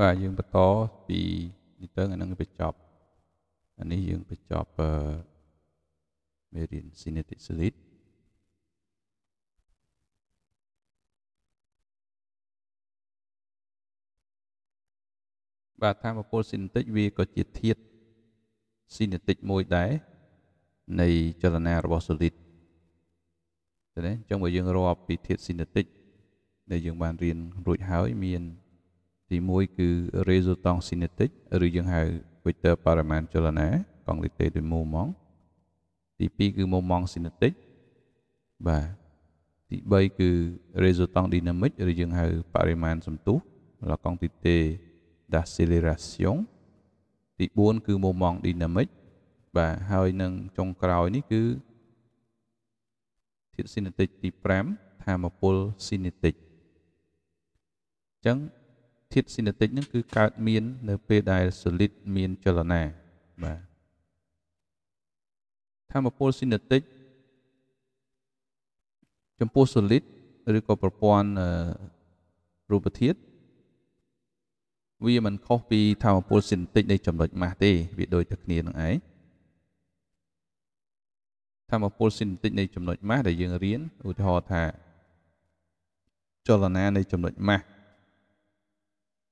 បាទយើងបន្តពីនេះទៅអានឹងបញ្ចប់អានេះយើងបញ្ចប់មេរៀន Kinetic Solid បាទធម្មពល Kinetic វាក៏ជាធាតុ Kinetic មួយដែរនៃចលនារបស់ Solid ទេអញ្ចឹងបើយើងរាប់ពីធាតុ Kinetic ដែលយើងបានរៀនរួចហើយមានទី1គឺ resultant kinetic ឬយើងហៅ vector បរិមាណចលនាកង់លីតេដោយមូម៉ង់ទី2គឺ moment kinetic បាទទី3គឺ resultant dynamic ឬយើងហៅបរិមាណសន្ទុះលកង់ទីទេ d'acceleration ទី4គឺ moment dynamic បាទហើយនឹងចុងក្រោយនេះគឺធាតុ kinetic ទី5ថាមពល kinetic អញ្ចឹងធាតុស៊ីណេទិកហ្នឹងគឺកើតមាននៅពេលដែល solid មានចលនាបាទធម្មពលស៊ីណេទិកចំពោះ solid ឬក៏ប្រព័ន្ធរូបធាតុវាមិនខុសពីធម្មពលស៊ីណេទិក នៃចំណុចម៉ាស់ទេវាដូចតែគ្នានឹងឯងធម្មពលស៊ីណេទិកនៃ ចំណុចម៉ាស់ដែលយើងរៀនឧទាហរណ៍ថាចលនានៃ ចំណុចម៉ាស់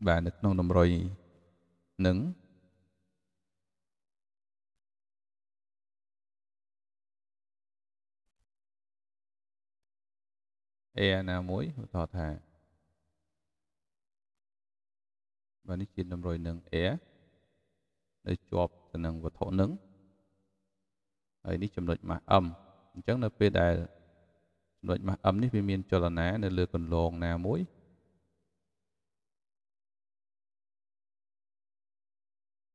បាទនៅក្នុងតម្រុយនឹងអេណាមួយឧទាហរណ៍ថាបាទនេះជាតម្រុយនឹងអេដែលជាប់ទៅនឹងវត្ថុនឹងហើយនេះចំណុចម៉ាស់ m អញ្ចឹងនៅពេលដែលចំណុចម៉ាស់ m នេះវាមាន ចលនានៅលើគន្លងណាមួយ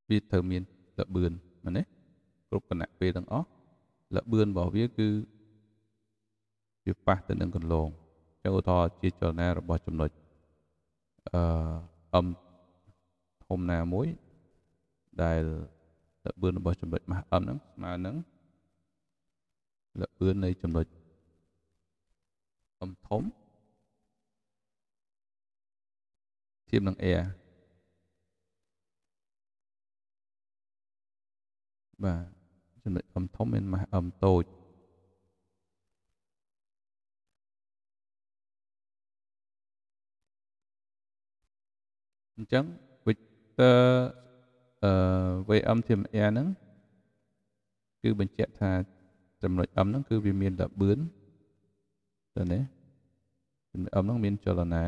វាត្រូវមានល្បឿនមែនទេគ្រប់គណៈពេលទាំងអស់ល្បឿនរបស់វាគឺវាប៉ះទៅនឹងកន្លងចឹងឧទាហរណ៍ជាចលនារបស់ ចំណុចអឺអមធំណាមួយ ដែលល្បឿនរបស់ចំណុចម៉ាស់អមហ្នឹងស្មើនឹងល្បឿននៃចំណុចអមធំធៀបនឹង air បាទចំណុចអឹមធំមានម៉ាស់អឹមតូចអញ្ចឹង vector អឺ VM TMR ហ្នឹងគឺបញ្ជាក់ថាចំណុចអឹមហ្នឹងគឺវាមានតែបឿនទៅណាចំណុចអឹមហ្នឹងមានចលនា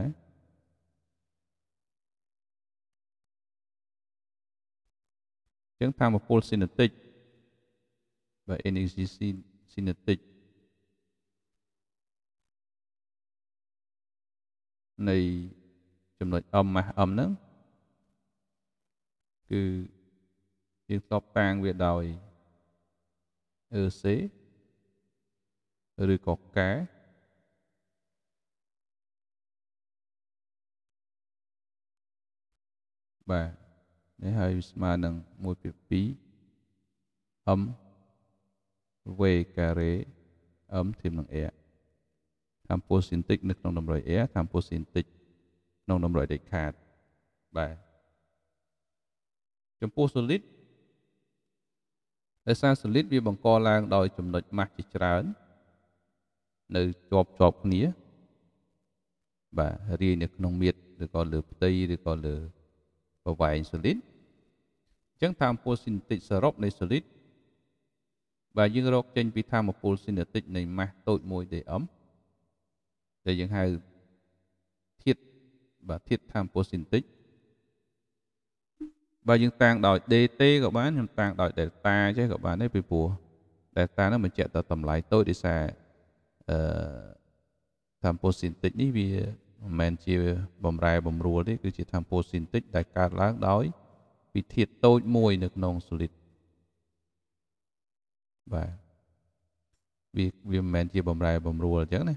ចឹងធម្មពលស៊ីណេតិក và energy kinetic này ចំណុចអមម៉ាស់អមហ្នឹងគឺយើងតបតាងវាដោយអឺសេឬក៏កាបាទនេះហើយស្មើនឹង1/2 m v ការ៉េ m ធៀបនឹង a កម្ពស់ស៊ីនទិចនៅក្នុងតម្រុយ a កម្ពស់ស៊ីនទិចក្នុងតម្រុយដេខាតបាទចំពោះ solid ដោយសារ solid វាបង្កឡើង ដោយ ចំណុចម៉ាស់ជាច្រើន នៅជាប់ជាប់គ្នា បាទរាយនៅក្នុងមាត្រឬក៏លើផ្ទៃឬក៏លើប្រវែង solid អញ្ចឹងតាមពូស៊ីនតិចសរុបនៃ solid បើយើងរកចេញពីធម្មពលស៊ីណេទិកនៃម៉ាស់តូចមួយ dm ដែលយើងហៅធាតុបាទធាតុធម្មពលស៊ីណេទិកបើយើងតាំងដោយ dt ក៏បានខ្ញុំតាំងដោយ delta ចេះក៏បានដែរពីព្រោះ delta នឹងបញ្ជាក់ទៅតម្លៃតូចដោយសារអឺធម្មពលស៊ីណេទិកនេះវាមិនមែនជាបំរែបំរួលទេគឺជាធម្មពលស៊ីណេទិកដែលកើតឡើងដោយពីធាតុតូចមួយ នៅក្នុង solid បាទវាវាមិនមែនជាបំរែបំរួលអញ្ចឹងណា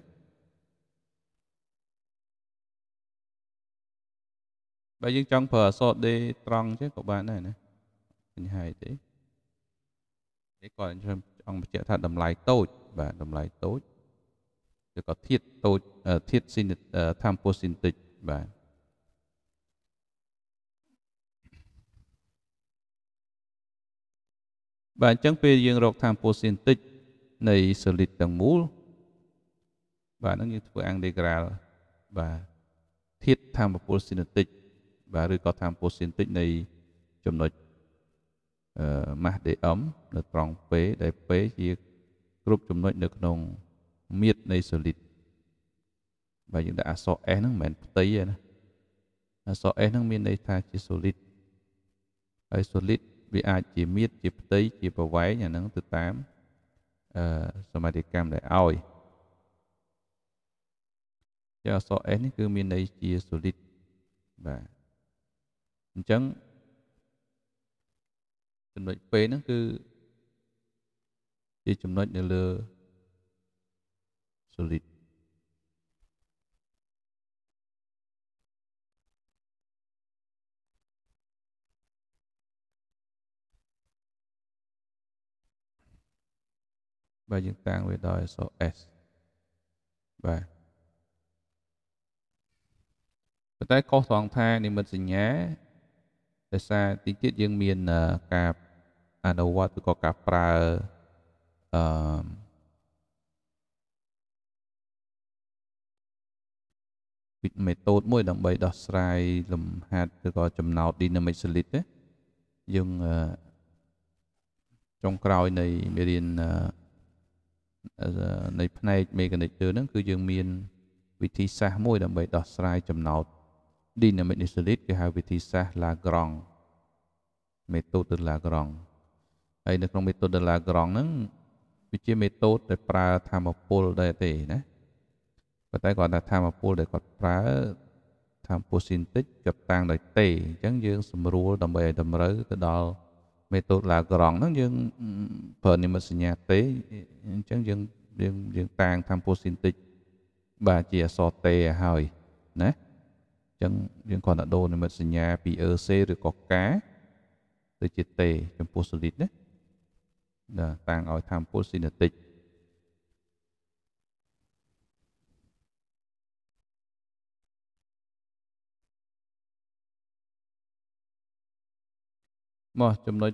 បើយើងចង់ប្រើអសតដេត្រង់ចេះក៏បានដែរណាបញ្ហាទេនេះគាត់ខ្ញុំចង់បញ្ជាក់ថាតម្លៃតូច បាទតម្លៃតូចឬក៏ធាតតូចធាតស៊ីនធម្មពូស៊ីនទិចបាទបាទអញ្ចឹងពេលយើងរកថាមពលស៊ីនទិចនៃសូលីតទាំងមូលបាទហ្នឹងយើងធ្វើអាំងដេក្រាលបាទធាតថាមពលស៊ីនទិចបាទឬក៏ថាមពលស៊ីនទិចនៃចំណុចអឺម៉ាស់ដេអឹមនៅត្រង់ពេដែល P ជាគ្រប់ចំណុចនៅក្នុងមៀតនៃសូលីតបាទយើងដាក់អក្សរ S ហ្នឹងមិនមែនផ្ទៃទេណាអក្សរ S ហ្នឹងមានន័យថាជា solid ហើយ solid វាអាចជាមៀតជាផ្ទៃជាប្រវែងអាហ្នឹងទៅតាមអឺសមាធិកម្មដែលឲ្យចាអសអេសនេះគឺមានន័យជា solid បាទអញ្ចឹងចំណុចពេហ្នឹងគឺជាចំណុចនៅលើ solid បាទយើងតាំងវាដោយអក្សរ S បាទប៉ុន្តែខុសត្រង់ថា និមិត្តសញ្ញាដោយសារទីទៀតយើង មានការអនុវត្តឬក៏ការប្រើអឺវិធីមេតូតមួយដើម្បី ដោះស្រាយលំហាត់ឬក៏ចំណោទ dynamic solid ណាយើងចុងក្រោយនៃមេរៀននៃផ្នែក មេកានិកជើហ្នឹងគឺយើងមាន វិធីសាស្ត្រមួយដើម្បីដោះស្រាយចំណោទ dynamic solid គេហៅវិធីសាស្ត្រ Lagrange method de Lagrange ហើយនៅក្នុង method de Lagrange ហ្នឹងវាជា method ដែលប្រើធម្មពលដែរទេណាប៉ុន្តែគាត់ថាធម្មពលដែលគាត់ប្រើធម្មពល synthetic ចាប់តាំងដោយ T អញ្ចឹងយើងសម្រួលដើម្បីឲ្យតម្រូវទៅដល់មេតូតឡាក្រង់ហ្នឹងយើងប្រើនិមិត្តសញ្ញាទេអញ្ចឹងយើងយើងយើងតាងតាមពូស៊ីនតិចបាទជាអសតេហើយណាអញ្ចឹងយើងគ្រាន់តែដូរនិមិត្តសញ្ញាពី EC ឬក៏ K ទៅជា T ចំពោះ solid ណាតាំងឲ្យតាមពូស៊ីនតិចមកចំណុច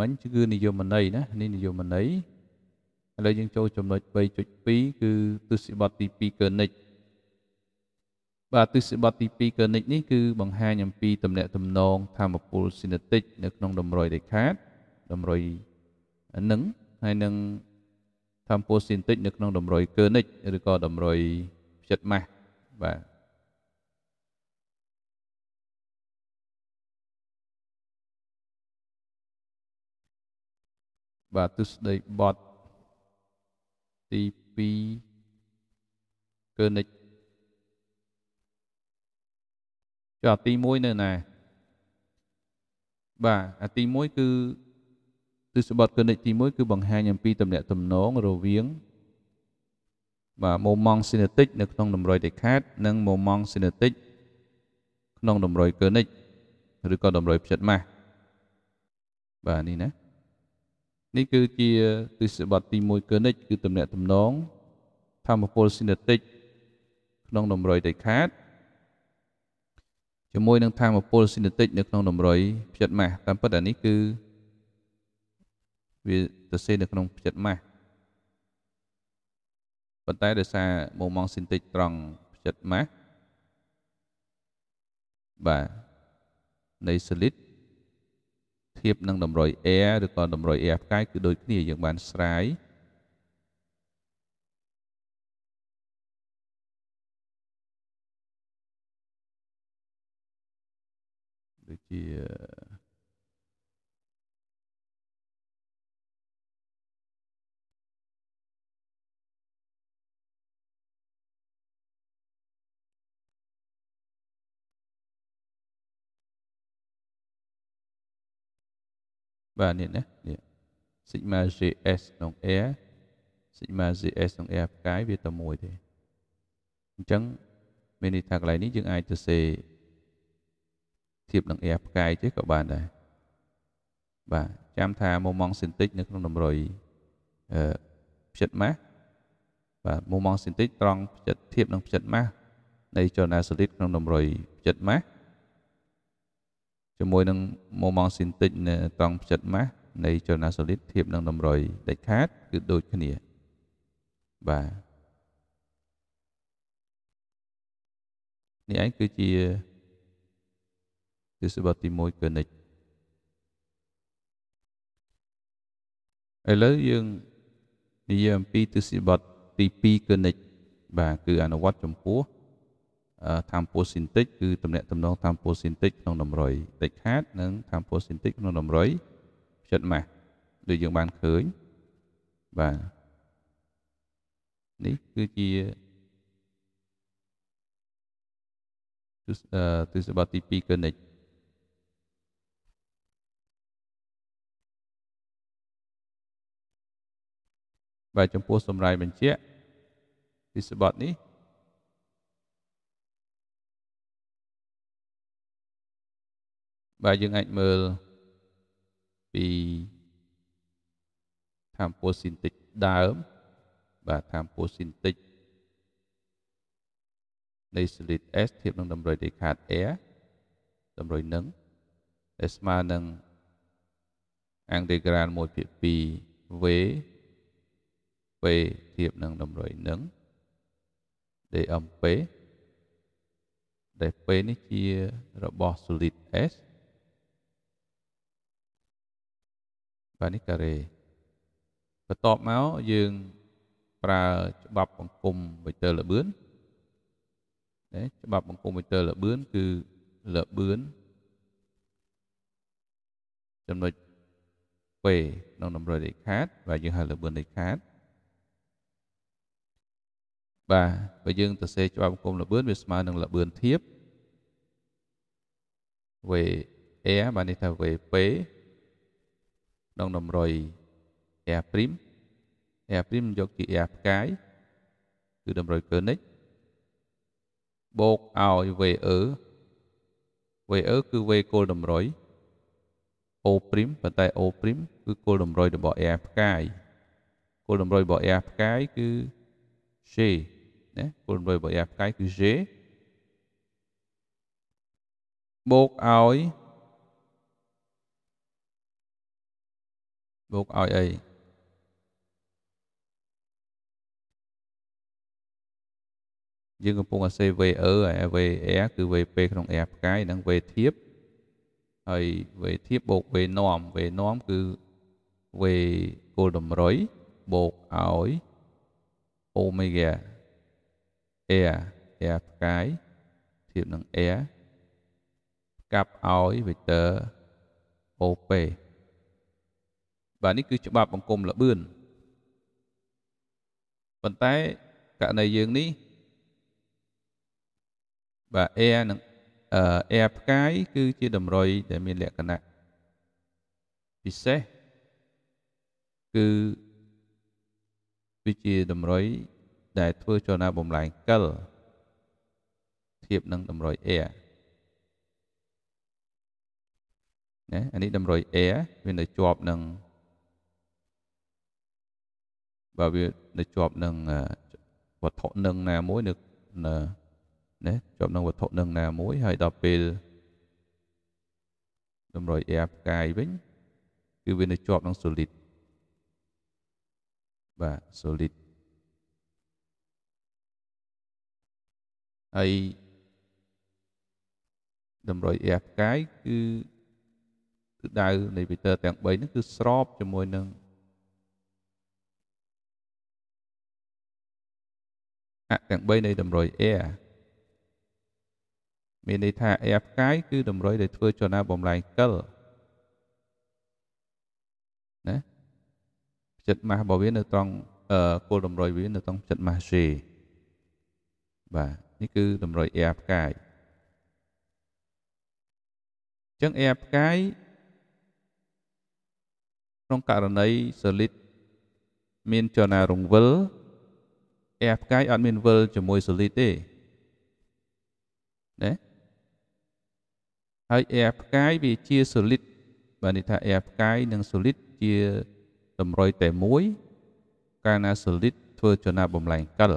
មិញគឺនិយមន័យណានេះនិយមន័យឥឡូវយើងចូលចំណុច3.2គឺទស្សបតទី2កនិចបាទទស្សបតទី2កនិចនេះគឺបង្ហាញអំពីតំណាក់តំណងធម្មពលស៊ីណេតិកនៅក្នុងតម្រុយដែលខាតតម្រុយនឹងហើយនឹងធម្មពលស៊ីណេតិកនៅក្នុងតម្រុយកើនិចឬក៏តម្រុយផ្ចិតម៉ាស់បាទបាទទស្សនីយបទទី2គឺនិចចុះទី1នៅណា បាទអាទី1គឺទស្សបទគឺនិចទី1គឺបង្ហាញអំពីតំណាក់តំណងរវាង បាទ moment kinetic នៅក្នុងតម្រុយដេខាតនិង moment kinetic ក្នុងតម្រុយ kernic ឬក៏តម្រុយផ្ចិតម៉ាស់បាទនេះណានេះគឺជាទិសបទទី1គឺនិចគឺតំណាក់តំណងធម្មពលស៊ីណេតិក ក្នុងតម្រុយដេខាតជាមួយនឹងធម្មពលស៊ីណេតិកនៅក្នុងតម្រុយផ្ចិតម៉ាស់តាមពិតអានេះគឺវាទៅសេនៅក្នុងផ្ចិតម៉ាស់ប៉ុន្តែដោយសារមុំម៉ងស៊ីនតិចត្រង់ផ្ចិតម៉ាស់បាទនៃ solid ធៀបនឹងតម្រុយ air ឬក៏តម្រុយ air ផ្កាយគឺដូចគ្នាយើងបានស្រាយដូចជាបាទនេះណានេះ sigma js ក្នុង air sigma js ក្នុង air ផ្កាយវាតែមួយទេអញ្ចឹងមានន័យថាកន្លែងនេះយើងអាចទៅសេធៀបនឹង air ផ្កាយទេក៏បានដែរបាទចាំថាមុំម៉ង syntax នៅក្នុងតម្រុយអឺផ្ចិតម៉ាស់បាទមុំម៉ង syntax ត្រង់ផ្ចិតធៀបនឹងផ្ចិតម៉ាស់នៃ journal solid ក្នុងតម្រុយផ្ចិតម៉ាស់ជាមួយនឹងម៉ូម៉ង់ស៊ីនទិចនៅត្រង់ផ្ចិតម៉ាស់នៃចលនាសូលីតធៀបនឹងតម្រុយដេចខាតគឺដូចគ្នាបាទនេះឯងគឺជាទិសបទទី1 connect ឥឡូវយើងនិយាយអំពីទិសបទទី2 connect បាទគឺអនុវត្តចំពោះតាមពូស៊ីនទិចគឺតំណាក់តំណងតាមពូស៊ីនទិចក្នុងតម្រុយតិចខាតនិងតាមពូស៊ីនទិចក្នុងតម្រុយផ្ចិតម៉ាស់ដូចយើងបានឃើញបាទនេះគឺជាទិសដៅទី2 connect បាទចំពោះសម្រាយបញ្ជាទិសដៅនេះបាទយើងអាចមើលពីថាមពលស៊ីនទិចដើម បាទថាមពលស៊ីនទិចនៃ solid S ធៀបនឹងតម្រុយដេខាត air តម្រុយនឹងដែលស្មើនឹង integral 1ភាគ 2v p ធៀបនឹងតម្រុយនឹង dmp ដែល p នេះជា របស់ solid S បាទនេះការ៉េបន្ទាប់មកយើងប្រើច្បាប់បង្គំវិទ័រលបឿនណាច្បាប់បង្គំវិទ័រលបឿនគឺលបឿនចំណុច P ក្នុងតម្រូវដេខាតបាទយើងហៅលបឿនដេខាតបាទបើយើងទៅសេច្បាប់បង្គំលបឿនវាស្មើនឹងលបឿនធៀប V A បាទនេះថា V P ដងតម្រុយ air prim air prim យកជា air ផ្កាយគឺតម្រុយ kernic បូកឲ្យ VE VE គឺ V គោលតម្រុយ O prim ប៉ុន្តែ O prim គឺគោលតម្រុយរបស់ air ផ្កាយគោលតម្រុយរបស់ air ផ្កាយគឺ J ណាគោលតម្រុយរបស់ air ផ្កាយគឺ J បូកឲ្យលោកឲ្យអីយើងកំពុងអាសេវេអឺហើយវេអែគឺវេពេក្នុងអែផ្កាយនិងវេធៀបហើយវេធៀបបូកវេនំវេនំគឺវេគោលតម្រុយបូកឲ្យអូមេហ្គាអែអែផ្កាយធៀបនឹងអែកាប់ឲ្យវេទ័រអូពេបាទនេះគឺច្បាប់បង្គំលបឿនប៉ុន្តែករណីយើងនេះ បាទ air នឹង air ផ្កាយ គឺជាតម្រុយដែលមានលក្ខណៈពិសេស គឺវាជាតម្រុយដែលធ្វើចលនាបំលែងកិលធៀបនឹងតម្រុយ air ណាអានេះតម្រុយ air វានៅជាប់នឹងបើវានៅជាប់នឹងវត្ថុនឹង ណាមួយនៅណាជាប់នឹងវត្ថុនឹងណាមួយ ហើយដល់ពេលតម្រុយអែផ្កាយវិញ គឺវានៅជាប់នឹង solid បាទ solid ហើយតម្រុយអែផ្កាយគឺគឺដៅនៃ vector ទាំង3នេះគឺស្របជាមួយនឹងអទាំង3នៃ តម្រុយ air មានន័យថា air ផ្កាយគឺតម្រុយដែលធ្វើចលនាបំលែងកិលណាចិត្តម៉ាស់របស់វានៅត្រង់អឺគោលតម្រុយវានៅត្រង់ចិត្តម៉ាស់ G បាទនេះគឺតម្រុយ air ផ្កាយអញ្ចឹង air ផ្កាយក្នុងករណី solid មានចលនារង្វិលអះផ្កាយអត់មានវិលជាមួយសូលីតទេណាហើយអះផ្កាយវាជាសូលីតបានន័យថាអះផ្កាយនិងសូលីតជាតម្រុយតែមួយ កាលណាសូលីតធ្វើចំណាបំលែងកិល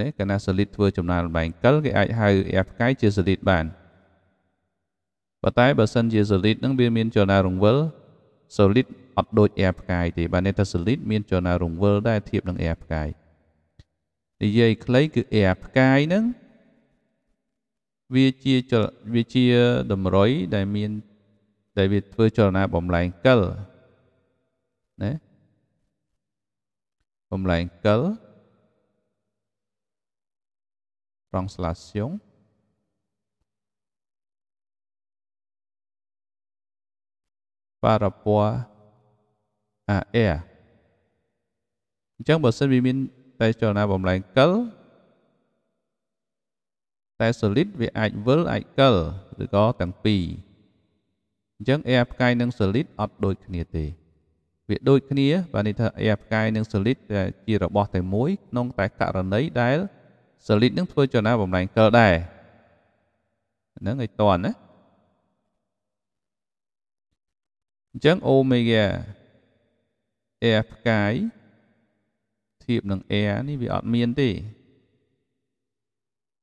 ណាកាលណាសូលីតធ្វើចំណាបំលែងកិលគេអាចហៅអះផ្កាយជាសូលីតបានប៉ុន្តែបើសិនជា solid នឹងវាមានចលនារង្វិល solid អត់ដូច air ផ្កាយទេបាទនេះថា solid មានចលនារង្វិលដែរធៀបនឹង air ផ្កាយនិយាយខ្លីគឺ air ផ្កាយហ្នឹងវាជាវាជា តម្រុយដែលមានដែលវាធ្វើចលនាបំលែងកិលណាបំលែងកិលត្រង់ស្លាស្យងប៉ារ៉ាពណ៌ air អញ្ចឹងបើសិនវាមាន តែចលនាបំលែងកិលតែ solid វាអាចវិលអាចកិលឬក៏ទាំងពីរអញ្ចឹង air ផ្កាយនិង solid អត់ដូច គ្នាទេ វាដូចគ្នាបាទនេះថា air ផ្កាយនិង solid តែជារបស់តែមួយក្នុង តែករណីដែល solid នឹងធ្វើចលនាបំលែងកិលដែរហ្នឹងឲ្យតន់ណាអញ្ចឹង omega air ផ្កាយធៀបនឹង air នេះវាអត់មានទេ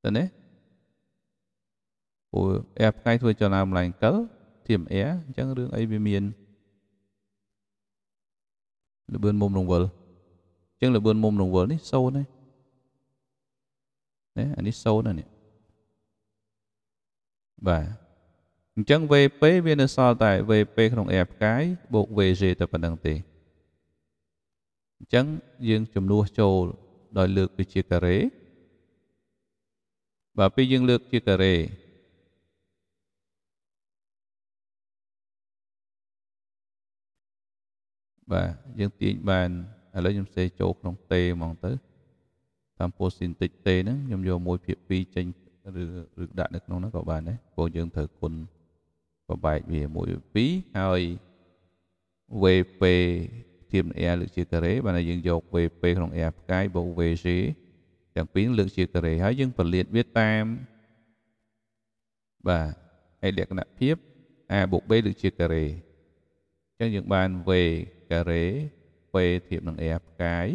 តើណាព្រោះ air ផ្កាយធ្វើចលនាបំលែងកលធៀប air អញ្ចឹងរឿងអីវាមានលបឿនមុំរង្វិលអញ្ចឹងលបឿនមុំរង្វិលនេះ0ណាណាអានេះ0ណានេះបាទអញ្ចឹង VP វានៅសល់តែ VP ក្នុង air ផ្កាយបូក VG តែប៉ុណ្្នឹងទេអញ្ចឹងយើងចំនួនចូល ដោយ លើកវាជាការ៉េបាទពេលយើងលើកជាការ៉េបាទយើងទាញបានឥឡូវខ្ញុំសេចូលក្នុងតេហ្មងទៅ តាមពូស៊ីនតិចតេហ្នឹងខ្ញុំយក1ភាគ2ចេញឬឬដាក់នៅក្នុងហ្នឹងក៏បានដែរព្រោះយើងត្រូវគុណប្របែកវា1ភាគ2ហើយ VP ទៀម air លើកជាការ៉េបានយើងយក vp ក្នុង air ផ្កាយបូក vc ទាំងពីរលើកជាការ៉េហើយយើងពលៀតវាតាមបាទឯលក្ខណៈភាព a បូក b លើកជាការ៉េអញ្ចឹងយើងបាន v ការ៉េ p ធៀបនឹង air ផ្កាយ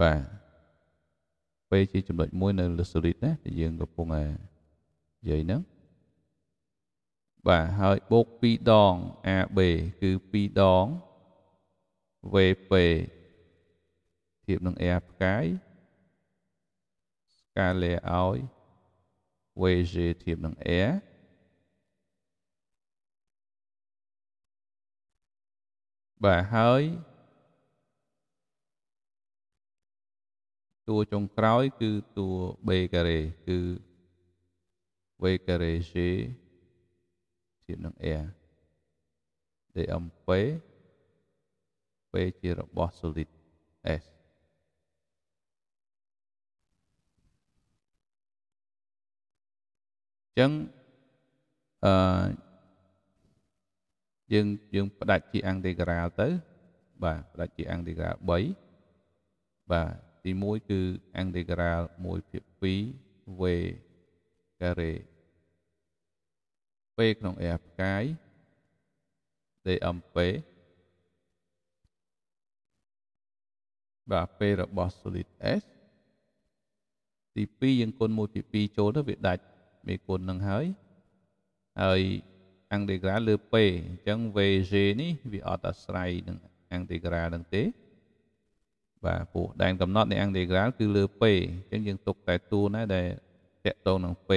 បាទ p ជាចំណុចមួយ នៅលើ solid ណាដែលយើងកំពុងនិយាយហ្នឹងបាទហើយបូក2ដង AB គឺ2ដង VP ធៀបនឹង air ផ្កាយស្កាលេឲ្យ VG ធៀបនឹង air បាទហើយតួចុងក្រោយគឺតួ B ការ៉េគឺ V ការ៉េ G ជានឹងអែដេអំពេ P ជារបស់ solid S ចឹងអឺយើងយើង ផ្ដាច់ជាអង្គទេក្រាលទៅ បាទផ្ដាច់ជាអង្គទេក្រាល3បាទទី1គឺអង្គទេក្រាល1ភាគ2 v ការ៉េ P ក្នុង air ផ្កាយ DMP បាទ P របស់ solid S ទី2យើងគុណ1ទី2ចូលទៅវាដាច់មេគុណនឹងហើយហើយ angle លើ P អញ្ចឹង VG នេះវាអត់អាស្រ័យនឹង angle នឹងទេ បាទព្រោះដែនកំណត់នៃ angle គឺលើ P អញ្ចឹងយើងទុកតែតួណាដែលតកតងនឹង P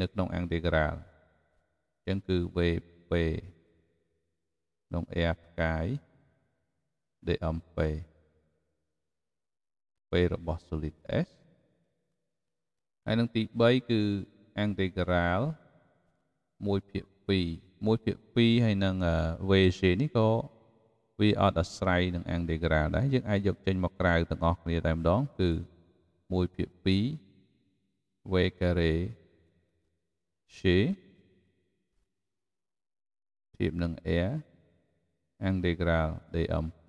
នៅក្នុង angle ចឹងគឺ VP ក្នុង air ផ្កាយ DMP P របស់ solid S ហើយនឹងទី3គឺ integral 1ភាគ2 1ភាគ2ហើយនឹង VC នេះក៏វាអត់អាស្រ័យនឹង integral ដែរយើងអាចយកចេញមកក្រៅទាំងអស់គ្នាតែម្ដងគឺ1ភាគ2 v ការ៉េ c ៀបនឹង air integral dmp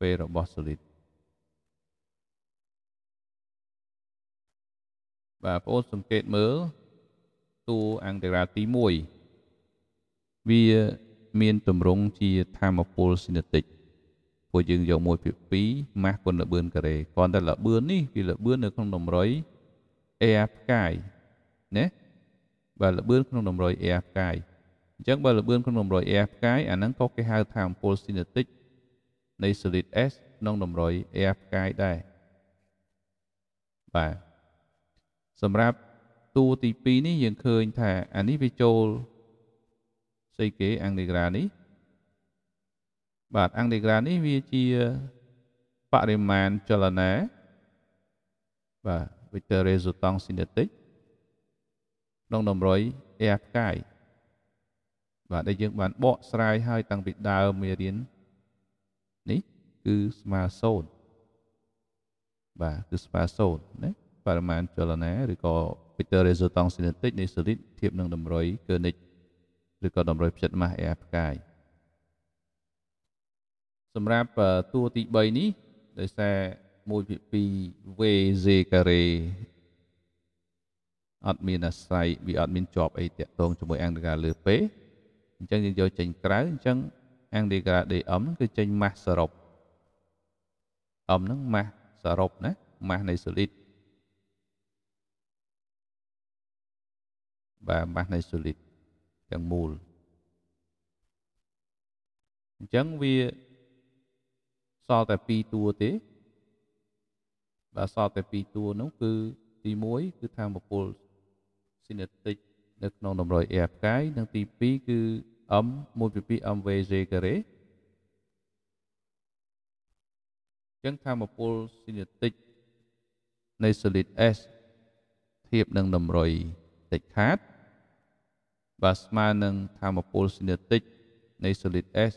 ពេលរបស់ solid បាទបងប្អូនសង្កេតមើលតួ integral ទី1វាមានទម្រង់ជាធម្មពល kinetic ពួកយើងយក1ភាគ2ម៉ាស់គុណល្បឿនការ៉េគ្រាន់តែល្បឿននេះវាល្បឿននៅក្នុងតម្រុយ air ផ្កាយណាបាទល្បឿនក្នុងតម្រុយ air ផ្កាយអញ្ចឹងបើល្បឿនក្នុងតម្រុយ air ផ្កាយអាហ្នឹងក៏គេហៅថាអំពូល kinetic នៃ solid S ក្នុងតម្រុយ air ផ្កាយដែរបាទសម្រាប់តួទី2នេះយើងឃើញថាអានេះវាចូលស្អីគេអង់ដេក្រានេះបាទអង់ដេក្រានេះវាជាបរិមាណចលនាបាទ vector resultant kinetic ក្នុងតម្រុយ air ផ្កាយបាទដែលយើងបានបកស្រាយហើយតាំងពីដើមមេរៀននេះគឺស្មើសូន្យបាទគឺស្មើសូន្យណាបរិមាណចលនាឬក៏ vector resultance kinetic នៃ solid ធៀបនឹងតម្រុយ Koenig ឬក៏តម្រុយផ្ចិតម៉ាស air ផ្កាយសម្រាប់តួទី3នេះដោយសារ1ភាគ2 VZ ការ៉េអត់មានអាស្រ័យវាអត់មានជាប់អីតាក់ទងជាមួយអង្គការលើពេអញ្ចឹងយើងយកចេញក្រៅអញ្ចឹង antigradium គឺចេញម៉ាស់សរុបអមហ្នឹងម៉ាស់សរុបណាម៉ាស់នៃ solid បាទម៉ាស់នៃ solid ទាំងមូលអញ្ចឹងវាសល់តែ2តួទេ បាទសល់តែ2តួនោះគឺ ទី1គឺថាមពល cinetic នៅក្នុងតម្រុយ AF កាយនិងទី2គឺ M 1.2 MVJ ការ៉េចឹងធម្មពលស៊ីនេតិកនៃ solid S ធៀបនឹងតម្រុយតិចខាតបាទស្មើនឹងធម្មពលស៊ីនេតិកនៃ solid S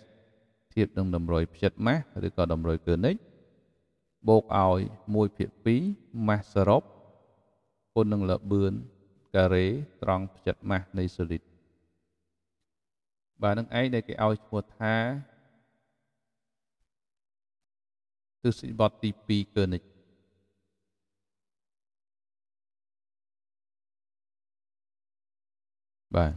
ធៀបនឹងតម្រុយផ្ចិតម៉ាស់ឬក៏តម្រុយកើនិចបូកឲ្យ1ភាគ2ម៉ាស់សរុបគុណនឹងលបឿនការ៉េត្រង់ផ្ចិតម៉ាស់នៃ solid បាទនឹងឯងដែលគេឲ្យឈ្មោះថាទស្សនវិទ្យាទី2 Koenig បាទ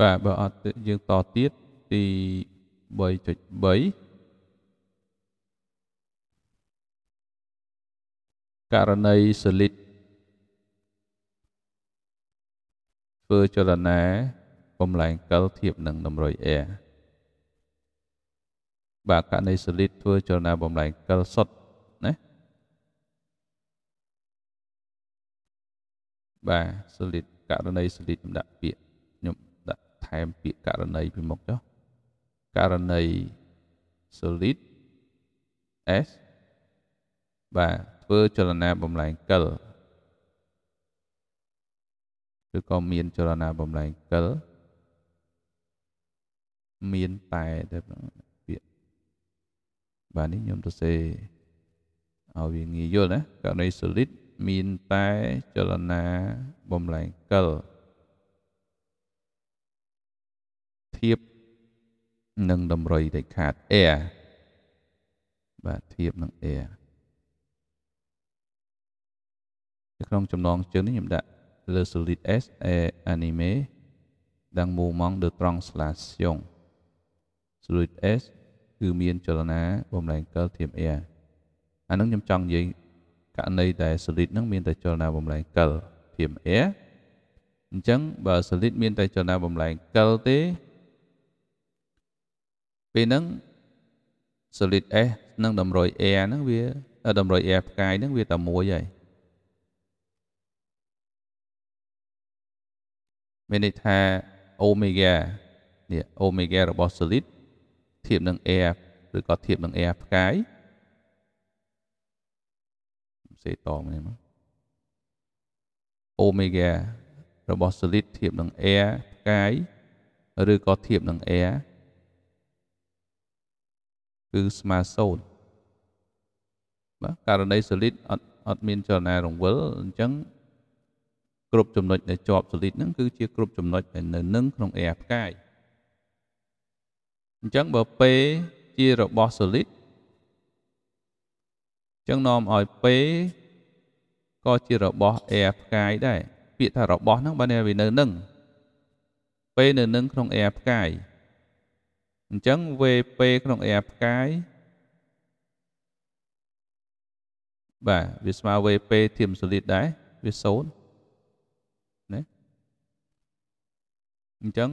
បាទបើអត់យើងតទៀតទី3.3ករណីសលិតធ្វើចលនាបំលែងកិលធៀបនឹងតម្រុយអែបាទករណីសលិតធ្វើចលនាបំលែងកិលសុតណាបាទសលិតករណីសលិតខ្ញុំដាក់ពាក្យខ្ញុំដាក់ថែមពាក្យករណីពីមុខចុះ Karani Solit S và ធ្វើចលនាបំលែងកិលឬក៏មានចលនាបំលែងកិលមានតែតែពាក្យបាទនេះខ្ញុំទៅសេឲ្យវាងាយយល់ណាករណី solid មានតែចលនាបំលែងកិលធៀបនិងដំរីដេខាត air បាទធៀបនឹង air ក្នុងចំណងជើងនេះខ្ញុំដាក់ លើ solid s a anime ដាំងមូម៉ង the trong slash យង solid s គឺមានចលនាបំលែងកិលធៀប air អានឹងខ្ញុំចង់និយាយករណីដែល solid នឹងមានតែចលនាបំលែងកិលធៀប air អញ្ចឹងបើ solid មាន តែចលនាបំលែងកិលទេពេលហ្នឹង solid S និងតម្រុយ air ហ្នឹងវាតម្រុយ air ផ្កាយហ្នឹងវាតែមួយហើយមានន័យថា omega នេះ omega របស់ solid ធៀបនឹង air ឬក៏ធៀបនឹង air ផ្កាយសេតងនេះមកអូមេហ្គារបស់ solid ធៀបនឹង air ផ្កាយឬក៏ធៀបនឹង air គឺស្មើសូន្យបាទករណី solid អត់អត់មានចលនារង្វិលអញ្ចឹងគ្រប់ចំណុចដែលជាប់ solid ហ្នឹងគឺជាគ្រប់ចំណុចដែលនៅនឹងក្នុង air ផ្កាយអញ្ចឹងបើ p ជារបស់ solid អញ្ចឹងនាំឲ្យ p ក៏ជារបស់ air ផ្កាយដែរពាក្យថារបស់ហ្នឹងបានវានៅនឹងពេលនៅនឹងក្នុង air ផ្កាយអញ្ចឹង VP ក្នុង AR ផ្កាយបាទវាស្មើ VP ធាមសូលីតដែរវា0ណាអញ្ចឹង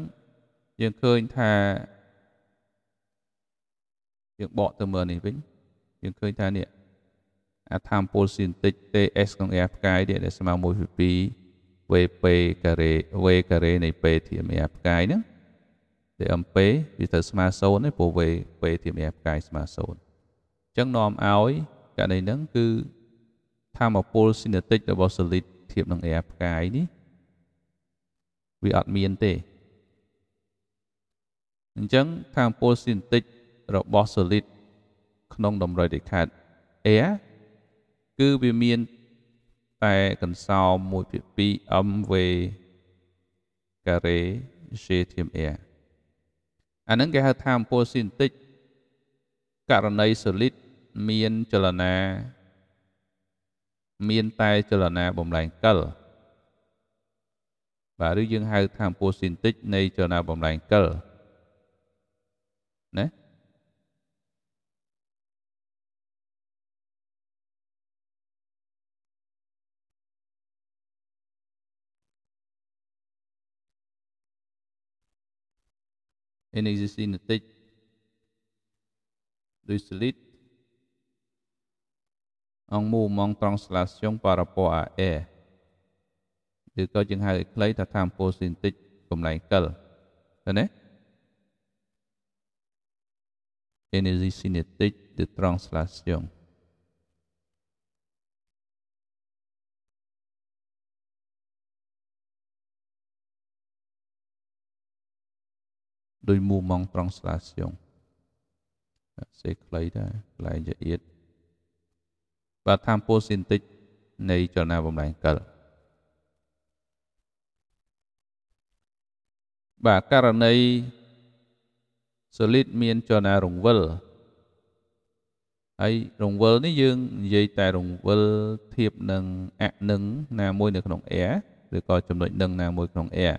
យើងឃើញថាយើងបកទៅមើលនេះវិញយើងឃើញថានេះអាថាមពលស៊ីនទិច TS ក្នុង AR ផ្កាយនេះដែលស្មើ1/2 VP ការ៉េ V ការ៉េនៃ P ធាម AR ផ្កាយហ្នឹងតែអំពេវាទៅស្មើសូន្យទេព្រោះវេវេធានាផ្កាយស្មើសូន្យអញ្ចឹងនាំឲ្យករណីហ្នឹងគឺធម្មពល cinetic របស់ solid ធៀបនឹង air ផ្កាយនេះ វាអត់មានទេអញ្ចឹងធម្មពល cinetic របស់ solid ក្នុងតម្រុយដេខាត air គឺវាមានតែកន្សោម1/2 mv ការ៉េ j ធៀប air អាហ្នឹងគេហៅថាអំពូលស៊ីនទិចករណីសូលីតមានចលនាមានតែចលនាបំលែងកិលបាទឬយើងហៅថាអំពូលស៊ីនទិចនៃចលនាបំលែងកិលណា energy kinetic distillate អង្គមូមងត្រង់ស្លាស្យងបរពអាអេឬក៏យើងហៅខ្លីថាថាមពលស៊ីនទិចកម្លាំងកិលឃើញទេ energy kinetic ទៅត្រង់ស្លាស្យងដោយមូម៉ងត្រង់ស្លាស្យងសេខ្លីដែរកន្លែងជាទៀតបាទតាមពូស៊ីនទិចនៃចលនាបំលែងកិលបាទករណី solid មានចលនារង្វិលហើយរង្វិលនេះយើងនិយាយតែរង្វិលធៀបនឹងអនឹងណាមួយនៅក្នុង air ឬក៏ចំណុចនឹងណាមួយក្នុង air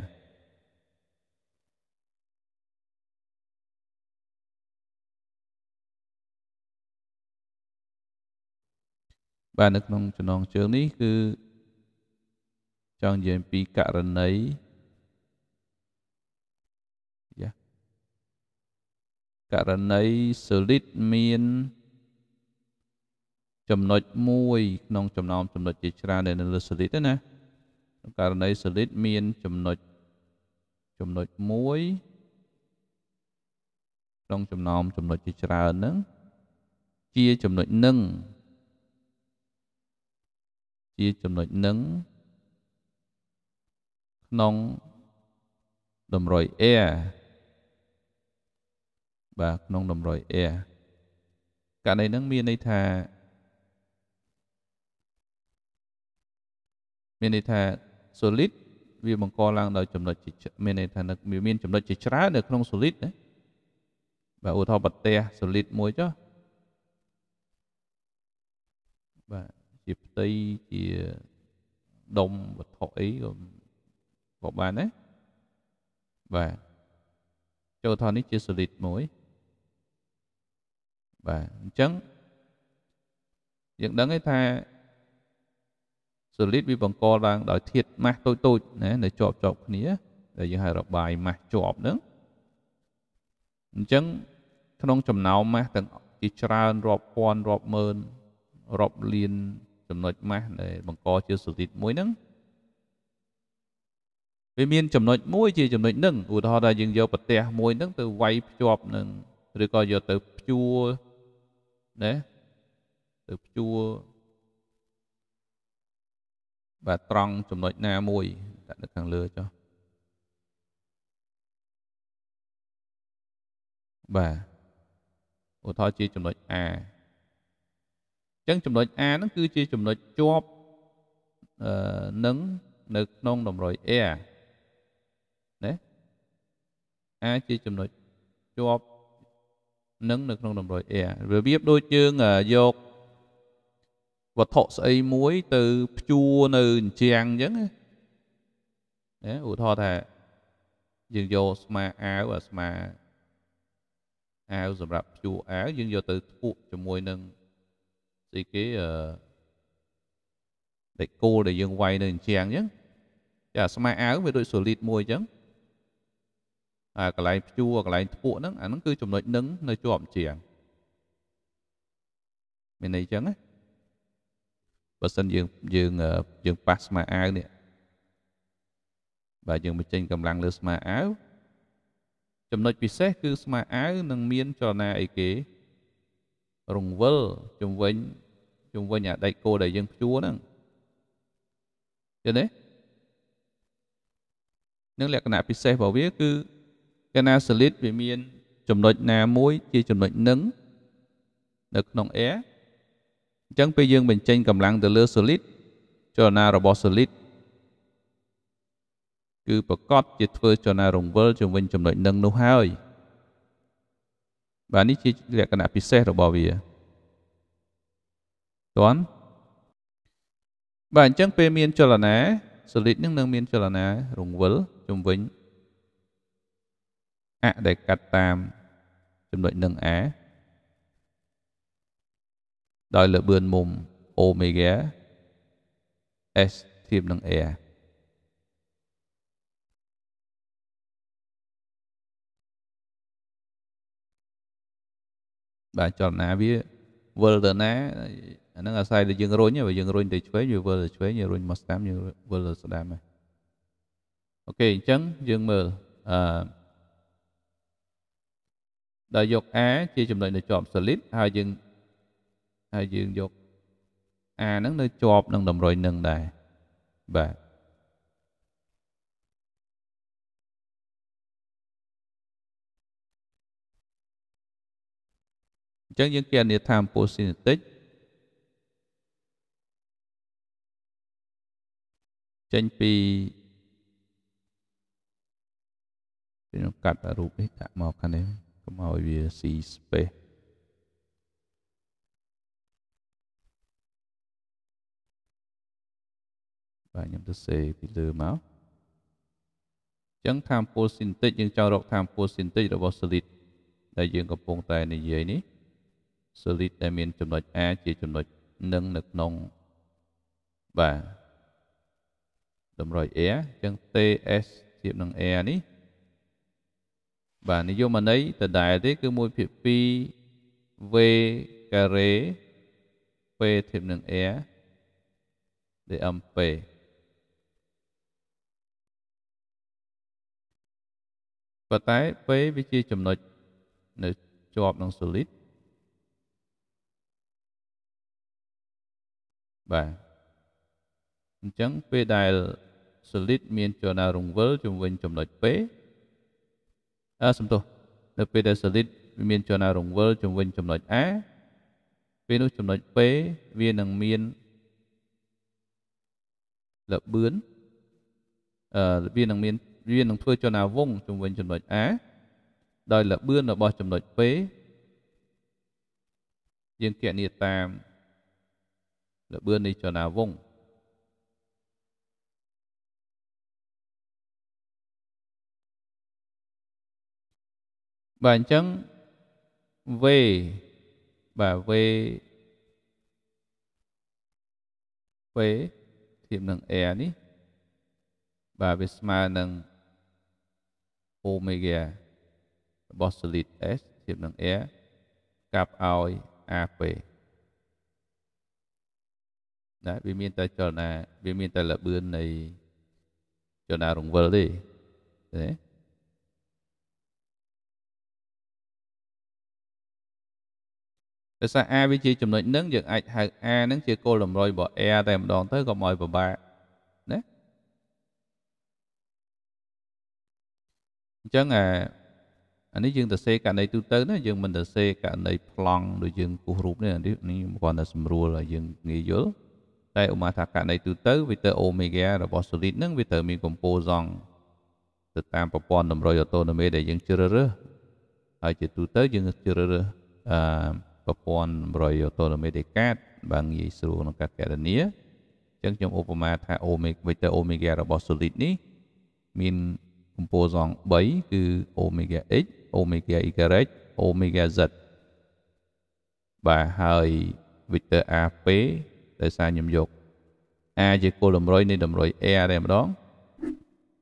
បាទនៅក្នុងចំណងជើងនេះគឺចង់និយាយពីករណីយ៉ាករណី solid មាន ចំណុចមួយក្នុងចំណោមចំណុចជាច្រើនដែលនៅលើ solid ហ្នឹងណាក្នុងករណី solid មានចំណុចចំណុចមួយក្នុងចំណោមចំណុចជាច្រើនហ្នឹងជាចំណុចនឹងជាចំណុចនឹងក្នុងតម្រុយ air បាទក្នុងតម្រុយ air ករណីហ្នឹងមានន័យថា មានន័យថា solid វា បង្កឡើងដោយចំណុចមានន័យថាមានចំណុចជាច្រើននៅក្នុង solid ណាបាទឧទាហរណ៍ប្រទេស solid មួយចុះបាទជាផ្ទៃជាដុំវត្ថុអីក៏ក៏បានដែរបាទចូលថតនេះជា solid មួយបាទអញ្ចឹងយើងដឹងឯថា solid វាបង្កឡើងដោយ ធាតុម៉ាស់តូចតូច ណាដែលជាប់ជាប់គ្នាដែលយើងហៅរបាយម៉ាស់ជាប់ហ្នឹងអញ្ចឹងក្នុងចំណោមម៉ាស់ទាំងជាច្រើនរាប់ពាន់រាប់ម៉ឺនរាប់លានចំណុចម៉ាស់ដែលបង្កជាសូទីតមួយហ្នឹងវាមានចំណុចមួយ ជាចំណុចនឹងឧទាហរណ៍ថាយើងយកប្រទេសមួយនឹងទៅវាយភ្ជាប់នឹងឬក៏យកទៅភ្ជួរណាទៅភ្ជួរបាទត្រង់ចំណុចណាមួយ ដាក់នៅខាងលើចុះបាទឧទាហរណ៍ជា ចំណុច A អញ្ចឹងចំណុច A ហ្នឹងគឺជាចំណុចជាប់អឺនឹងនៅក្នុងតម្រុយ A ណា A ជាចំណុចជាប់នឹងនៅក្នុងតម្រុយ A របៀបដូចយើងយកវត្ថុស្អីមួយទៅព្យួរនៅអញ្ចាំងអញ្ចឹងណាឧទាហរណ៍ថាយើងយកស្មាអាវអាស្មាអាវសម្រាប់ព្យួរអាវយើងយកទៅធ្វើជាមួយនឹងស្អីគេអឺដេកូលដែលយើងវាយនៅអញ្ចាំងអញ្ចឹងចាស្មាអាវវាដូច solid មួយអញ្ចឹងអាកន្លែងព្យួរកន្លែងធ្ពក់ហ្នឹងអាហ្នឹងគឺ ចំណុចនឹងនៅជាប់អញ្ចាំងមានន័យអញ្ចឹងណាបើសិនយើងយើងយើងប៉ះស្មាអាវនេះបាទយើងបញ្ចេញកម្លាំងលើស្មាអាវចំណុចពិសេសគឺស្មាអាវនឹងមានចលនាអីគេរង្វិលជំវិញជុំវិញអាដែកគោដែលយើងភ្ជួរហ្នឹងឃើញទេនឹងលក្ខណៈពិសេសរបស់វាគឺ កាលណា solid វាមាន ចំណុចណាមួយជាចំណុចនឹង នៅក្នុង air អញ្ចឹងពេលយើងបញ្ចេញកម្លាំងទៅលើ solid ចលនារបស់ solid គឺប្រកបជាធ្វើចលនារង្វិលជំវិញចំណុចនឹងនោះហើយបាទនេះជា លក្ខណៈពិសេសរបស់វាទាន់បាទអញ្ចឹងពេលមានចលនាសូលីតនឹងនឹងមានចលនារង្វិលជំវិញអដែលកាត់តាមចំណុចនឹងអាដោយលបឿនមុំអូមេហ្គា S ធៀបនឹង A បាទចលនាវាវិលទៅណាអាហ្នឹងអាស្រ័យតែយើងរុញបើយើងរុញទៅឆ្វេងវាវិលទៅឆ្វេងយើងរុញមកស្ដាំយើងវិលទៅស្ដាំហ្នឹងអូខេអញ្ចឹងយើងមើលអឺដល់យក A ជា ចំណុចនៅជាប់ solid ហើយយើងហើយយើងយក A ហ្នឹងនៅជាប់នឹងតម្រុយនឹងដែរបាទអញ្ចឹងយើងគេអានិថាអំពូស៊ីនេតិចចេញពីខ្ញុំកាត់រូបនេះដាក់មកខាងនេះកុំឲ្យវា C space បាទខ្ញុំទៅសេពីលើមកអញ្ចឹងថាមពល synthetic យើងចង់រកថាមពល synthetic របស់ solid ដែលយើងកំពុងតែនិយាយនេះ solid ដែលមានចំណុច A ជាចំណុចនឹងនៅក្នុងបាទតម្រុយ air អញ្ចឹង ts ជាបនឹង air នេះ បាទនិយមន័យដដែលទេ គឺ1ភាគ2 v ការ៉េ p ធៀបនឹង air ដែល mp ប៉ុន្តែ p វាជាចំណុចនៅជាប់នឹង solid បាទអញ្ចឹងពេលដែល solid មានចរណារង្វិលជំវិញចំណុច P អឺសំទោសនៅពេលដែល solid មានចរណារង្វិលជំវិញចំណុច A ពេលនោះចំណុច P វានឹងមានលបឿនអឺវានឹងមានវានឹងធ្វើចរណាវងជំវិញចំណុច A ដោយលបឿនរបស់ចំណុច P យើងគណនាតាមលបឿននៃចរណាវង្ស và chấn về và về về thì nâng e ní và về sma nâng omega bosolit s thì nâng e cap ao a về đã vì miên ta cho là vì miên ta là bươn này cho là rồng vơ đi đấy ដោយសារ R វាជាចំណុចនឹងយើងអាចហៅ R នឹងជាគោលតម្រុយរបស់ R តែម្ដងទៅក៏មកពិបាកណាអញ្ចឹងអាអានេះយើងទៅសេករណីទូទៅណាយើងមិនទៅសេករណីប្លង់ដូចយើងគូសរូបនេះនេះគ្រាន់តែស្រួលឲ្យយើងងាយយល់តែឧមា ថាករណីទូទៅវាទៅអូមេហ្គារបស់ solid នឹងវាត្រូវមានកម្ពូសង់ទៅតាមប្រព័ន្ធតម្រុយអូតូណូមេដែលយើងជ្រើសរើសហើយជាទូទៅយើងជ្រើសរើសអឺប្រព័ន្ធ Embryo Automated Card បានងាយស្រួលក្នុងការកណនាអញ្ចឹងខ្ញុំឧបមាថាអូមេវីតាអូមេហ្គារបស់ Solid នេះមានកម្ពស់សង3គឺអូមេហ្គា X អូមេហ្គា Y អូមេហ្គា Z បាទហើយ vector AP ដោយសារខ្ញុំយក A ជាគោលតម្រុយនៃតម្រុយ A តែម្ដង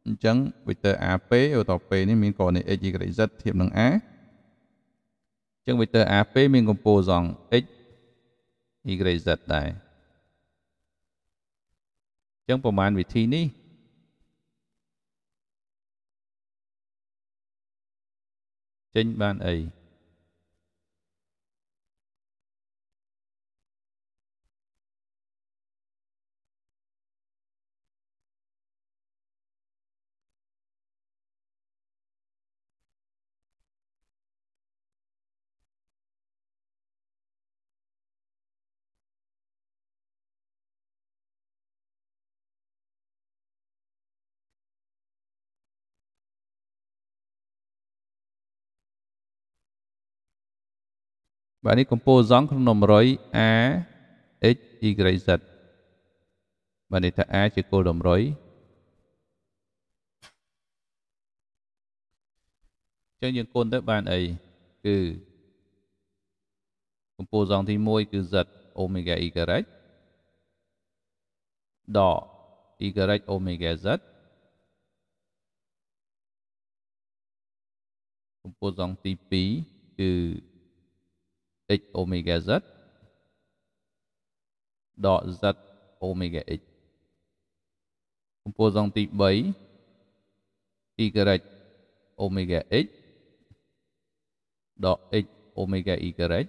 អញ្ចឹង vector AP ឧទាហរណ៍ P នេះមានករណី x y z ធៀបនឹង A ចឹង vector AP មានកម្ពស់សង x y z ដែរចឹងប្រហែលវិធីនេះចេញបានអីបាទនេះកំពូសង់ក្នុងតម្រុយ a x y z បាទនេះថា a ជាគោលតម្រុយចឹងយើងគុណទៅបានអីគឺកំពូសង់ទី1គឺ z អូមេហ្គា y ដក y អូមេហ្គា z កំពូសង់ទី2គឺ x omega z đọ z omega x compo dòng tị bấy y gạch omega x đọ x omega y gạch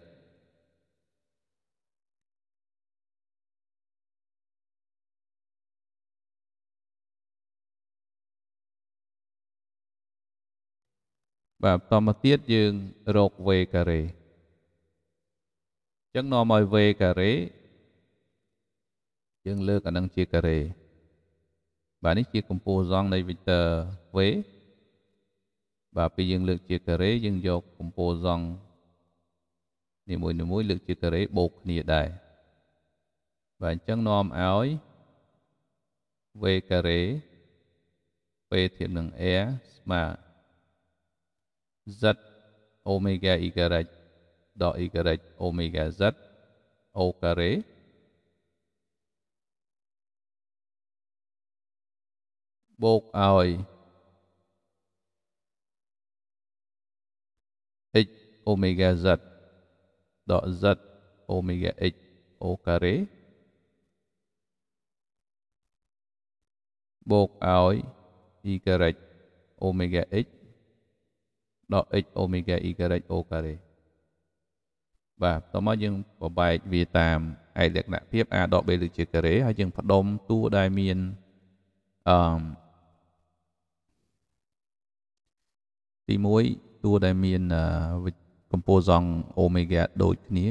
và tóm tiếp dương rột về cà rề ចឹងនាំឲ្យ v ការ៉េយើងលើកអានឹងជាការ៉េបាទនេះជាកម្ពស់សងនៃ vector v បាទពេលយើងលើកជាការ៉េយើងយកកម្ពស់សងនីមួយនីមួយលើកជាការ៉េបូកគ្នាដែរបាទអញ្ចឹងនាំឲ្យ v ការ៉េ p ធៀបនឹង r ស្មើ z omega y đo y omega z o carré buộc ơi x omega z dot z omega x o carré buộc ơi y omega x dot x omega y o carré បាទបន្ទាប់មកយើងបបែកវាតាមឯកលក្ខណៈភាព A ដក B ឬជាការ៉េហើយយើងផ្ដុំតួដែលមានអឺទី1តួដែលមានកម្ពស់សង់អូមេហ្គាដូច គ្នា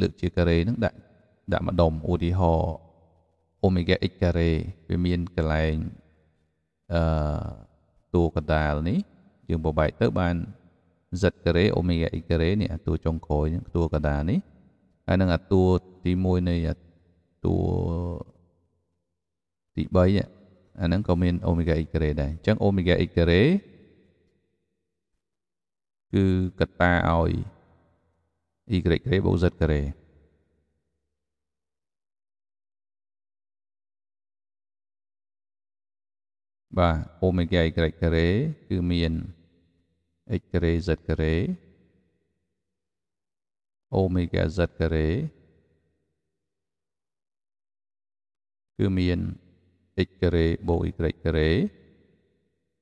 លើកជាការ៉េនឹងដាក់ដាក់ម្ដុំឧទាហរណ៍អូមេហ្គា x ការ៉េវាមានកន្លែងអឺតួកដាលនេះយើងបបែកទៅបាន Z ការ៉េ omega x ការ៉េនេះអាតួចុងក្រោយតួកណ្ដាលនេះហើយនឹងអាតួទី1នៃអាតួទី3អាហ្នឹងក៏មាន omega x ការ៉េដែរអញ្ចឹង omega x ការ៉េគឺកតាឲ្យ y ការ៉េបូក z ការ៉េបាទ omega y ការ៉េគឺមាន x ការ៉េ z ការ៉េអូមេហ្គា z ការ៉េគឺមាន x ការ៉េបូក y ការ៉េ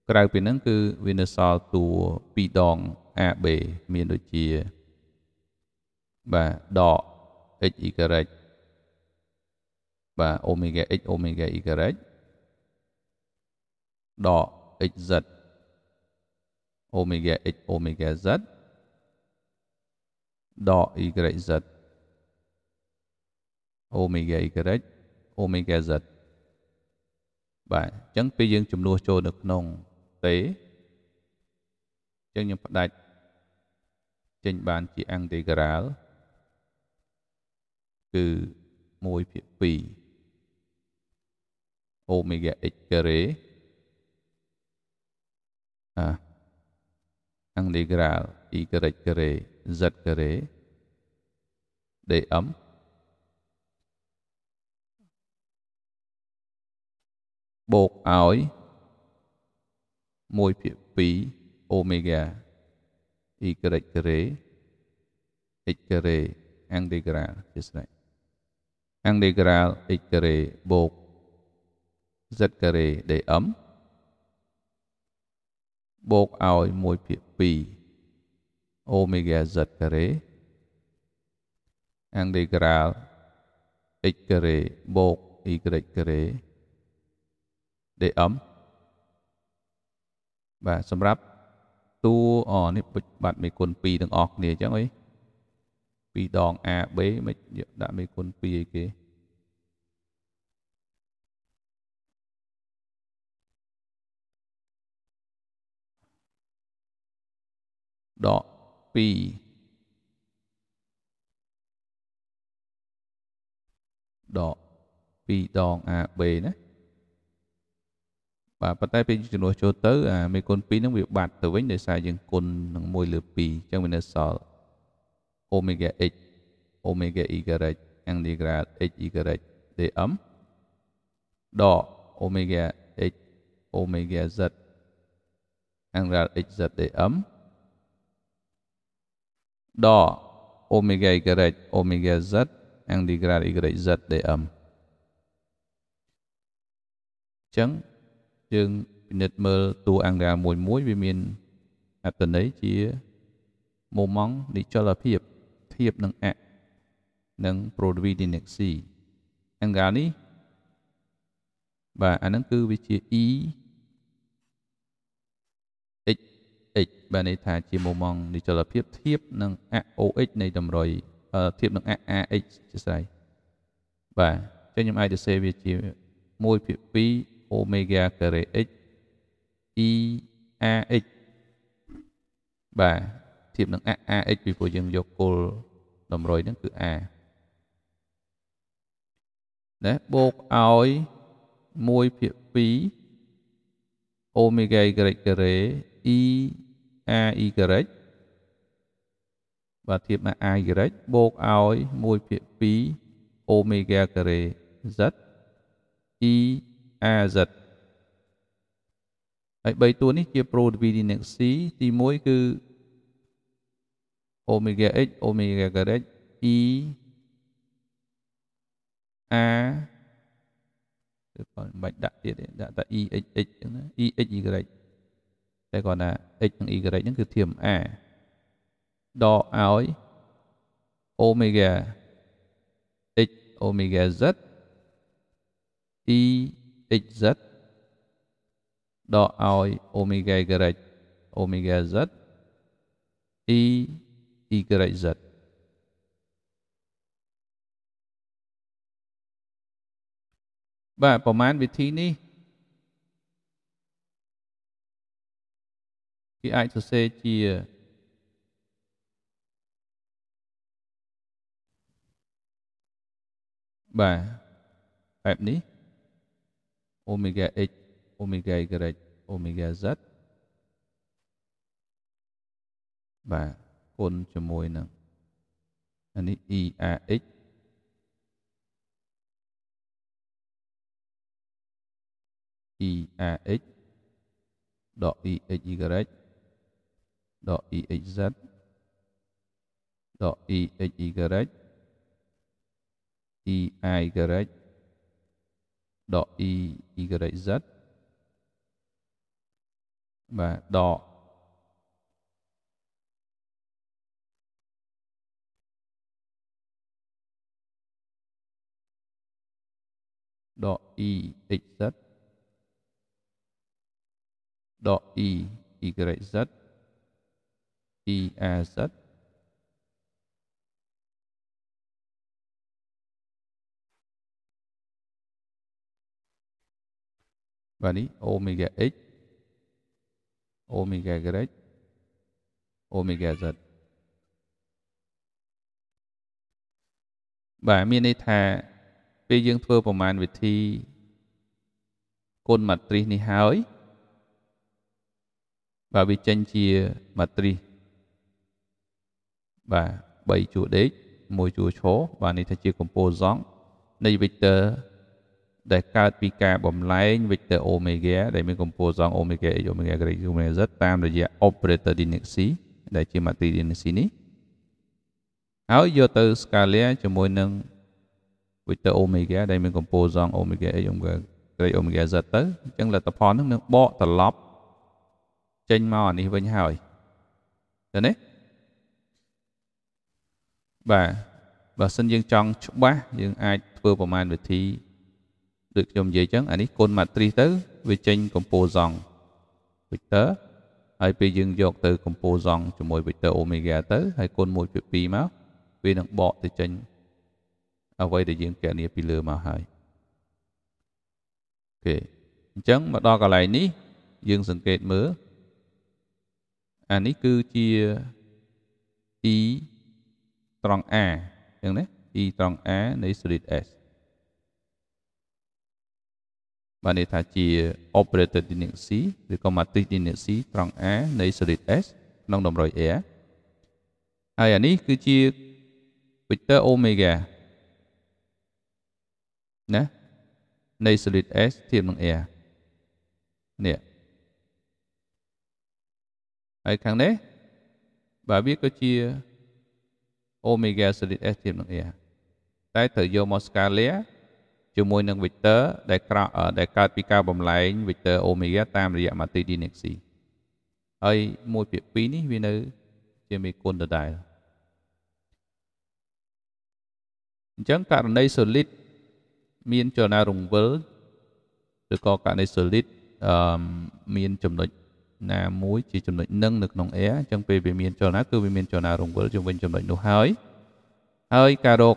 ក្រៅពីនឹងគឺវានៅសល់តួ2ដង AB មានដូចជា បាទដក x y បាទ omega x omega y ដក xz omega x omega z đo y z omega y omega z បាទអញ្ចឹងពេលយើងចំនួនចូលនៅក្នុងទេអញ្ចឹងខ្ញុំផ្ដាច់ចេញបានជាអង្តេក្រាលគឺ1ភាគ2អូមេហ្គា x ការ៉េអ่า ăn đi gà, y cà rạch cà rê giật cà rê để ấm bột ỏi môi phía phí omega y cà rạch cà x cà rê ăn đi gra chết sạch ăn đi gà, x cà rê bột giật cà rê để ấm bột ỏi môi phía 2អូមេហ្គា z ការ៉េអង្ដេក្រាល x ការ៉េបូក y ការ៉េ dm បាទសម្រាប់តួអនេះបាត់មេគុណ2ទាំងអស់គ្នាអញ្ចឹងអី2ដង ab មិនដាក់មេគុណ2អីគេ dot p dot p dot អា b ណាបាទប៉ុន្តែពេលជំនួសចូលទៅអាមេគុណ2ហ្នឹងវាបាត់ទៅវិញដោយសារយើងគុណនឹង1លើ2អញ្ចឹងវានៅសល់អូមេហ្គា x អូមេហ្គា y អង់គ្លេសក្រាត x y dm ដកអូមេហ្គា x អូមេហ្គា z អង់គ្លេស x z dm đỏ omega y omega z antigrad yz dm ចឹងយើងពិនិត្យមើលតួអង្គការមួយមួយវាមានអត្តន័យជាមុំងនិចលភាពភាពនឹងអនិង probability អង្គការនេះ បាទអាហ្នឹងគឺវាជា e x បានន័យថាជាមុំម៉ងនិចលភាពធៀបនឹង AOX នៃតម្រុយធៀបនឹង AAX ជាស្រ័យបាទចឹងខ្ញុំអាចទៅសេវាជា1ភាគ2 omega ការ៉េ x e AX បាទធៀបនឹង AAX ពីព្រោះយើងយកគោលតម្រុយហ្នឹងគឺ A ណាបូកឲ្យ1ភាគ2 omega y ការ៉េ e AY បាទធៀបមក AY បូកឲ្យ1ភាគ2អូមេហ្គាការ៉េ Z E AZ ហើយ3តួនេះជា pro dividend c ទី1គឺ omega x omega ការ៉េ E A គឺបើមិនបាច់ដាក់ទៀតទេដាក់តែ EXX ចឹងណា EX Y là x និង y ហ្នឹងគឺធៀប a ដកឲ្យ omega x omega z y xz ដកឲ្យ omega y omega z y y z, và mãn yz បាទប្រមាណវិធីនេះ khi ai cho c chia ba hẹp ní omega x omega y omega z cho បាទគុណជាមួយនឹងអានេះ ERX អ ERX ដក y dot EXZ dot EXY EIY dot EYZ và y dot dot EXZ dot z. ERZ បាទនេះ omega x omega y omega z បាទមានន័យថាពេលយើងធ្វើប្រមាណវិធីគុណម៉ាត្រីសនេះហើយបាទវាចេញជាម៉ាត្រីសបាទ3ជួរដេក1ជួរឈរបាទនេះថាជាកម្ពស់សង់នៃ vector ដែលកើតពីការបំលែង vector omega ដែលមានកម្ពស់សង omega x omega y omega z តាមរយៈ operator dynasty ដែលជា matrix dynasty នេះហើយយកទៅ scalar ជាមួយនឹង vector omega ដែលមានកម្ពស់សង omega x omega y omega z ទៅអញ្ចឹងលទ្ធផលនឹងនឹងបកត្រឡប់ចេញមកអានេះវិញហើយឃើញទេបាទបើសិនយើងចង់ច្បាស់យើងអាចធ្វើប្រមាណវិធីដូចខ្ញុំនិយាយចឹងអានេះកូនម៉ាត្រីសទៅវាចេញកម្ពូសង់ vector ហើយពេលយើងយកទៅកម្ពូសង់ជាមួយ vector omega ទៅហើយកូន1ភាគ2មកវានឹងបកទៅចេញអ្វីដែលយើងកែនីពីលើមកហើយអូខេអញ្ចឹងមកដល់កន្លែងនេះ យើងសង្កេតមើលអានេះគឺជា e ត្រង់ A អញ្ចឹងណា E ត្រង់ A នៃ slit S បានន័យថាជា operator dynasty ឬក៏ matrix dynasty ត្រង់ A នៃ slit S ក្នុងតម្រុយ A ហើយអានេះ គឺជា vector omega ណានៃ solid S ធៀបនឹង air នេះហើយខាងនេះ បាទវាក៏ជា Omega Solid S ធៀបនឹង A តែត្រូវយកមក scalar ជាមួយនឹង vector ដែលក្រដែលកើតពីការបំលែង vector Omega តាមរយៈ Matrix C ហើយមួយភាគ2នេះវានៅជាមេគុណដដែលអញ្ចឹងករណី solid មានចលនារង្វិលឬក៏ករណី solid អឺមានចំណុចណាមួយជាចំណុចនឹងនៅក្នុង air អញ្ចឹងពេលវាមានចលនាគឺវាមានចលនារង្វិលជុំវិញចំណុចនោះហើយហើយ ការរក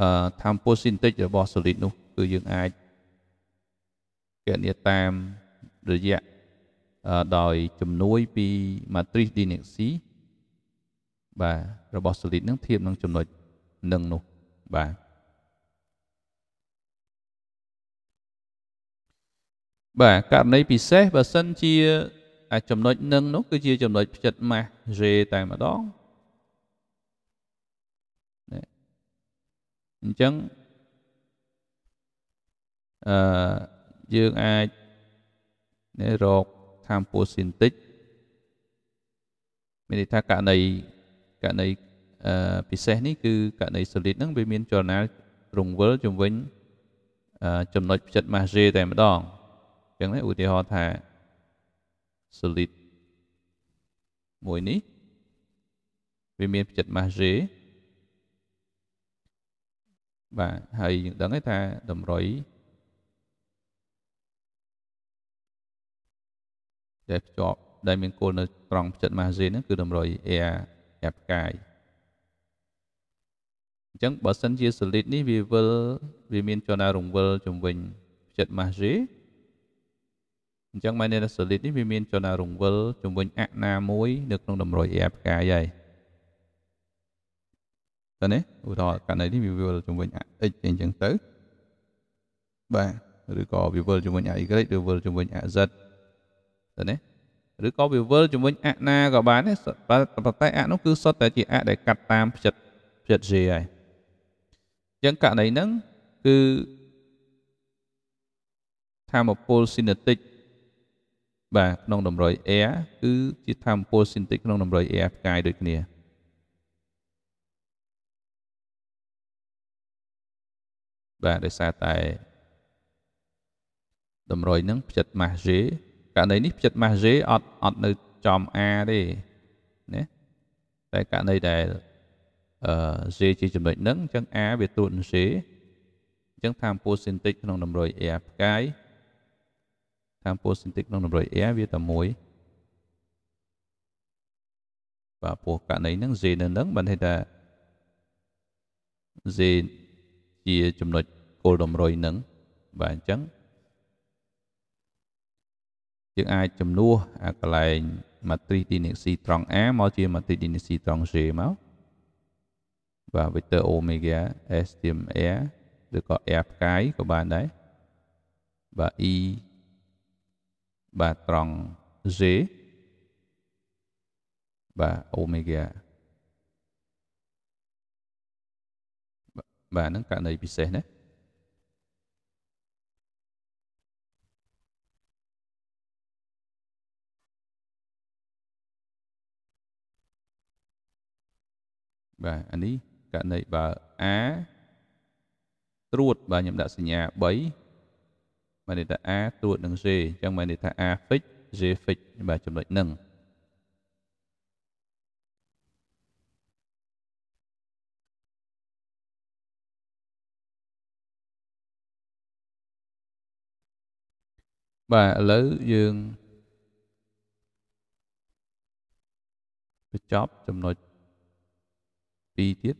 អឺ time percentage របស់ solid នោះ គឺយើងអាចគណនាតាមរយៈដោយជំនួយពី matrix dynasty បាទរបស់ solid នឹងធៀបនឹងចំណុចនឹងនោះបាទបាទករណីពិសេសបើសិនជាអាចំណុចនឹងនោះគឺជាចំណុចផ្ចិតម៉ាស់ J តែម្ដងអញ្ចឹងអឺយើងអាចរកថាមពលស៊ីនទិចមានន័យថាករណីករណីអឺពិសេសនេះគឺករណី solid ហ្នឹងវាមានចលនារង្វិលជំវិញចំណុចផ្ចិត mass J តែម្ដងអញ្ចឹងឧទាហរណ៍ថា solid មួយនេះវាមានផ្ចិត masse បាទហើយយើងដឹងថា តម្រុយដែលភ្ជាប់ដែលមានគល់នៅត្រង់ផ្ចិត masse ហ្នឹងគឺ តម្រុយ air អាប់កាយអញ្ចឹងបើសិនជា solid នេះវាវិលវាមានចលនារង្វិលជំវិញផ្ចិត masse អញ្ចឹងម៉ែនេះសូលីតនេះវាមានចលនារង្វិលជំវិញអណាមួយ នៅក្នុងតម្រុយអាផ្កាយហើយតើនេះឧទាហរណ៍ករណីនេះវាវិលជំវិញអ x អញ្ចឹងទៅបាទឬក៏វាវិលជំវិញអ y ឬវិលជំវិញអ z តើនេះឬក៏វាវិលជំវិញអណាក៏បានដែរប៉ុន្តែអនោះគឺសុទ្ធតែជាអដែលកាត់តាមផ្ចិតផ្ចិត g ហើយអញ្ចឹងករណីហ្នឹងគឺធម្មពលស៊ីណេតិកបាទក្នុងតម្រុយ air គឺជាធម្មពល synthetic ក្នុងតម្រុយ air ផ្កាយដូចគ្នាបាទដោយសារតែតម្រុយហ្នឹងផ្ចិតម៉ាស់ J ករណីនេះផ្ចិតម៉ាស់ J អត់អត់នៅចំ A ទេណាតែករណីដែលអឺ J ជាចំណុចហ្នឹងអញ្ចឹង A វាទួតនឹង J អញ្ចឹងធម្មពល synthetic ក្នុងតម្រុយ A ផ្កាយខាងពោសិនតិកក្នុងតម្រុយ air វាតែមួយបាទពោះករណីហ្នឹង z នៅហ្នឹងបានន័យថា z ជាចំណុចគោលតម្រុយហ្នឹងបាទអញ្ចឹងយើងអាចជំនួសអាកន្លែង matrix ទីនិក C ត្រង់ A មកជា matrix ទីនិក C ត្រង់ J មកបាទ vector omega S ទាម R ឬក៏ R ផ្កាយក៏បានដែរបាទ E បាទត្រង់ Z បាទអូមេហ្គាបាទហ្នឹងករណីពិសេសណាបាទអានេះករណីបើ A ត្រួត បាទខ្ញុំដាក់សញ្ញា3មានន័យថា a ទួតនឹង z អញ្ចឹងមានន័យថា a fix z fix បាទចំណុចហ្នឹងបាទឥឡូវយើងបញ្ចប់ចំណុច2ទៀត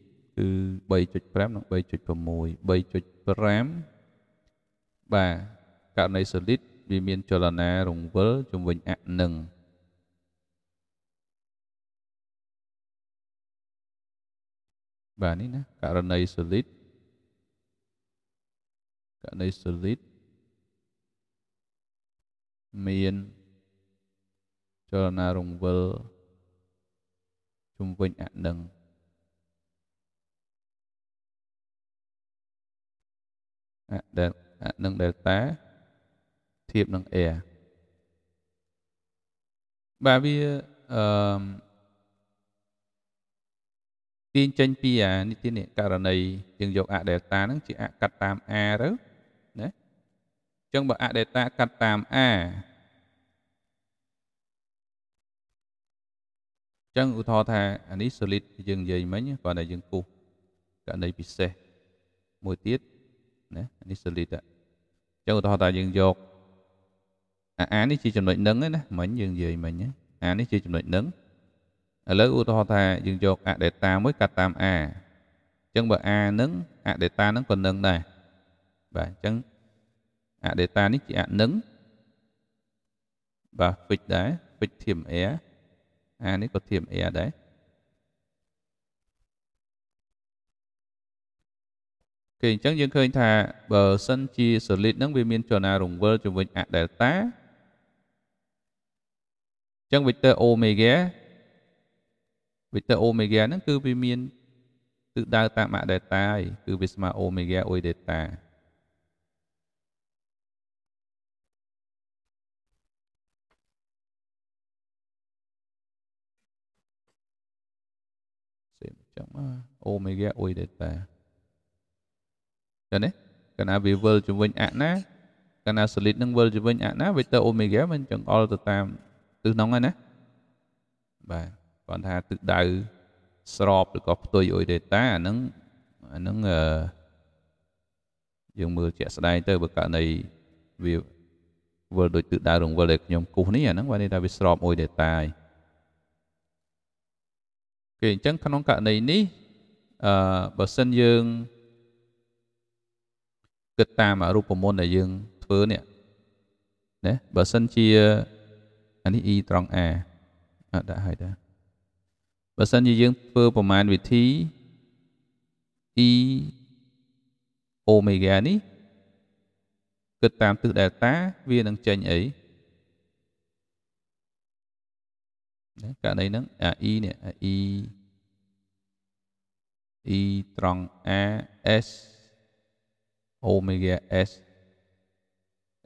គឺ3.5និង3.6 3.5បាទករណីសូលីតវាមានចលនារង្វិលជំវិញអនឹងបាទនេះណាករណីសូលីតករណីសូលីតមានចលនារង្វិលជំវិញអនឹងអដែលអនឹង delta ធៀបនឹង air បាទវាអឺទាញចេញពីអានេះទៀតនេះករណីយើងយកអ delta ហ្នឹងជាអកាត់តាម a ទៅណាអញ្ចឹងបើអ delta កាត់តាម a អញ្ចឹងឧទាហរណ៍ថាអានេះ solid យើងនិយាយមិញគាត់តែយើងគូសករណីពិសេសមួយទៀតណាអានេះ solid អញ្ចឹងឧទាហរណ៍ថាយើងយកអានេះជាចំណុចនឹងណាមិញយើងនិយាយមិញអានេះជាចំណុចនឹងឥឡូវឧទាហរណ៍ថាយើងយកអដេតាមួយកាត់តាម a អញ្ចឹងបើ a នឹងអដេតានឹងក៏នឹងដែរបាទអញ្ចឹងអដេតានេះជាអនឹងបាទ fix ដែរ fix ធៀម a a នេះក៏ធៀម a ដែរគេអញ្ចឹងយើងឃើញថាបើសិនជា solid ហ្នឹងវាមានចលនារង្វិលជាមួយអ delta ចឹង vector omega vector omega ហ្នឹងគឺវាមានទិសដៅតាមអ delta ហើយគឺវាស្មើ omega oi delta ចឹងមក omega oi delta ចឹងនេះកាលណាវាវិលជំវិញអណាកាលណា solid នឹងវិលជំវិញអណា vector omega មិនចង្អុលទៅតាមទិសហ្នឹងហើយណាបាទគាត់ថាទិសដៅ ស្របឬក៏ផ្ទុយអុយទេតាអាហ្នឹងអាហ្នឹងអឺយើងមើលជាក់ស្ដែងទៅបើករណីវាវិលដោយទិសដៅរង្វិលដែលខ្ញុំគូសនេះអាហ្នឹងបានន័យថាវាស្របអុយទេតាហើយគេអញ្ចឹងក្នុងករណីនេះអឺបើសិនយើងគិតតាមអរូបមន្តដែលយើងធ្វើនេះណាបើសិនជាអានេះ e ត្រង់ a អត់ដាក់ឲ្យដែរបើសិនជាយើងធ្វើប្រមាណវិធី e អូមេហ្គានេះគិតតាមទិស delta វានឹងចេញអីណាករណីហ្នឹងអា e នេះអា e e ត្រង់ a s អូមេហ្គា s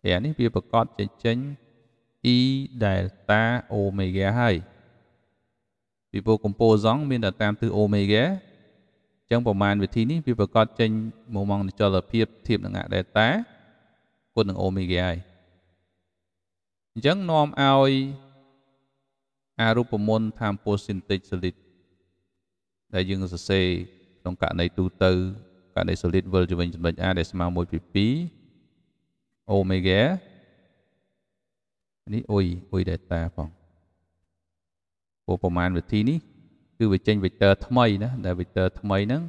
អានេះវាប្រកបចេញចេញ e delta omega ហើយពីព្រោះកម្ពស់សង់មានតែតាមទិស omega អញ្ចឹងប្រមាណវិធីនេះវាប្រកាសចេញមុំងនិចលភាពធៀបនឹងអា delta គុណនឹង omega ហើយអញ្ចឹងនាំឲ្យអារូបមន្តថាមពល synthetic solid ដែលយើងសរសេរក្នុងករណីទូទៅករណី solid វិលទៅវិញចំណុច A ដែលស្មើ1ពី2 omega នេះអុយអុយ data ផងព្រោះប្រមាណវិធីនេះគឺវាចេញ vector ថ្មីណាដែល vector ថ្មីហ្នឹង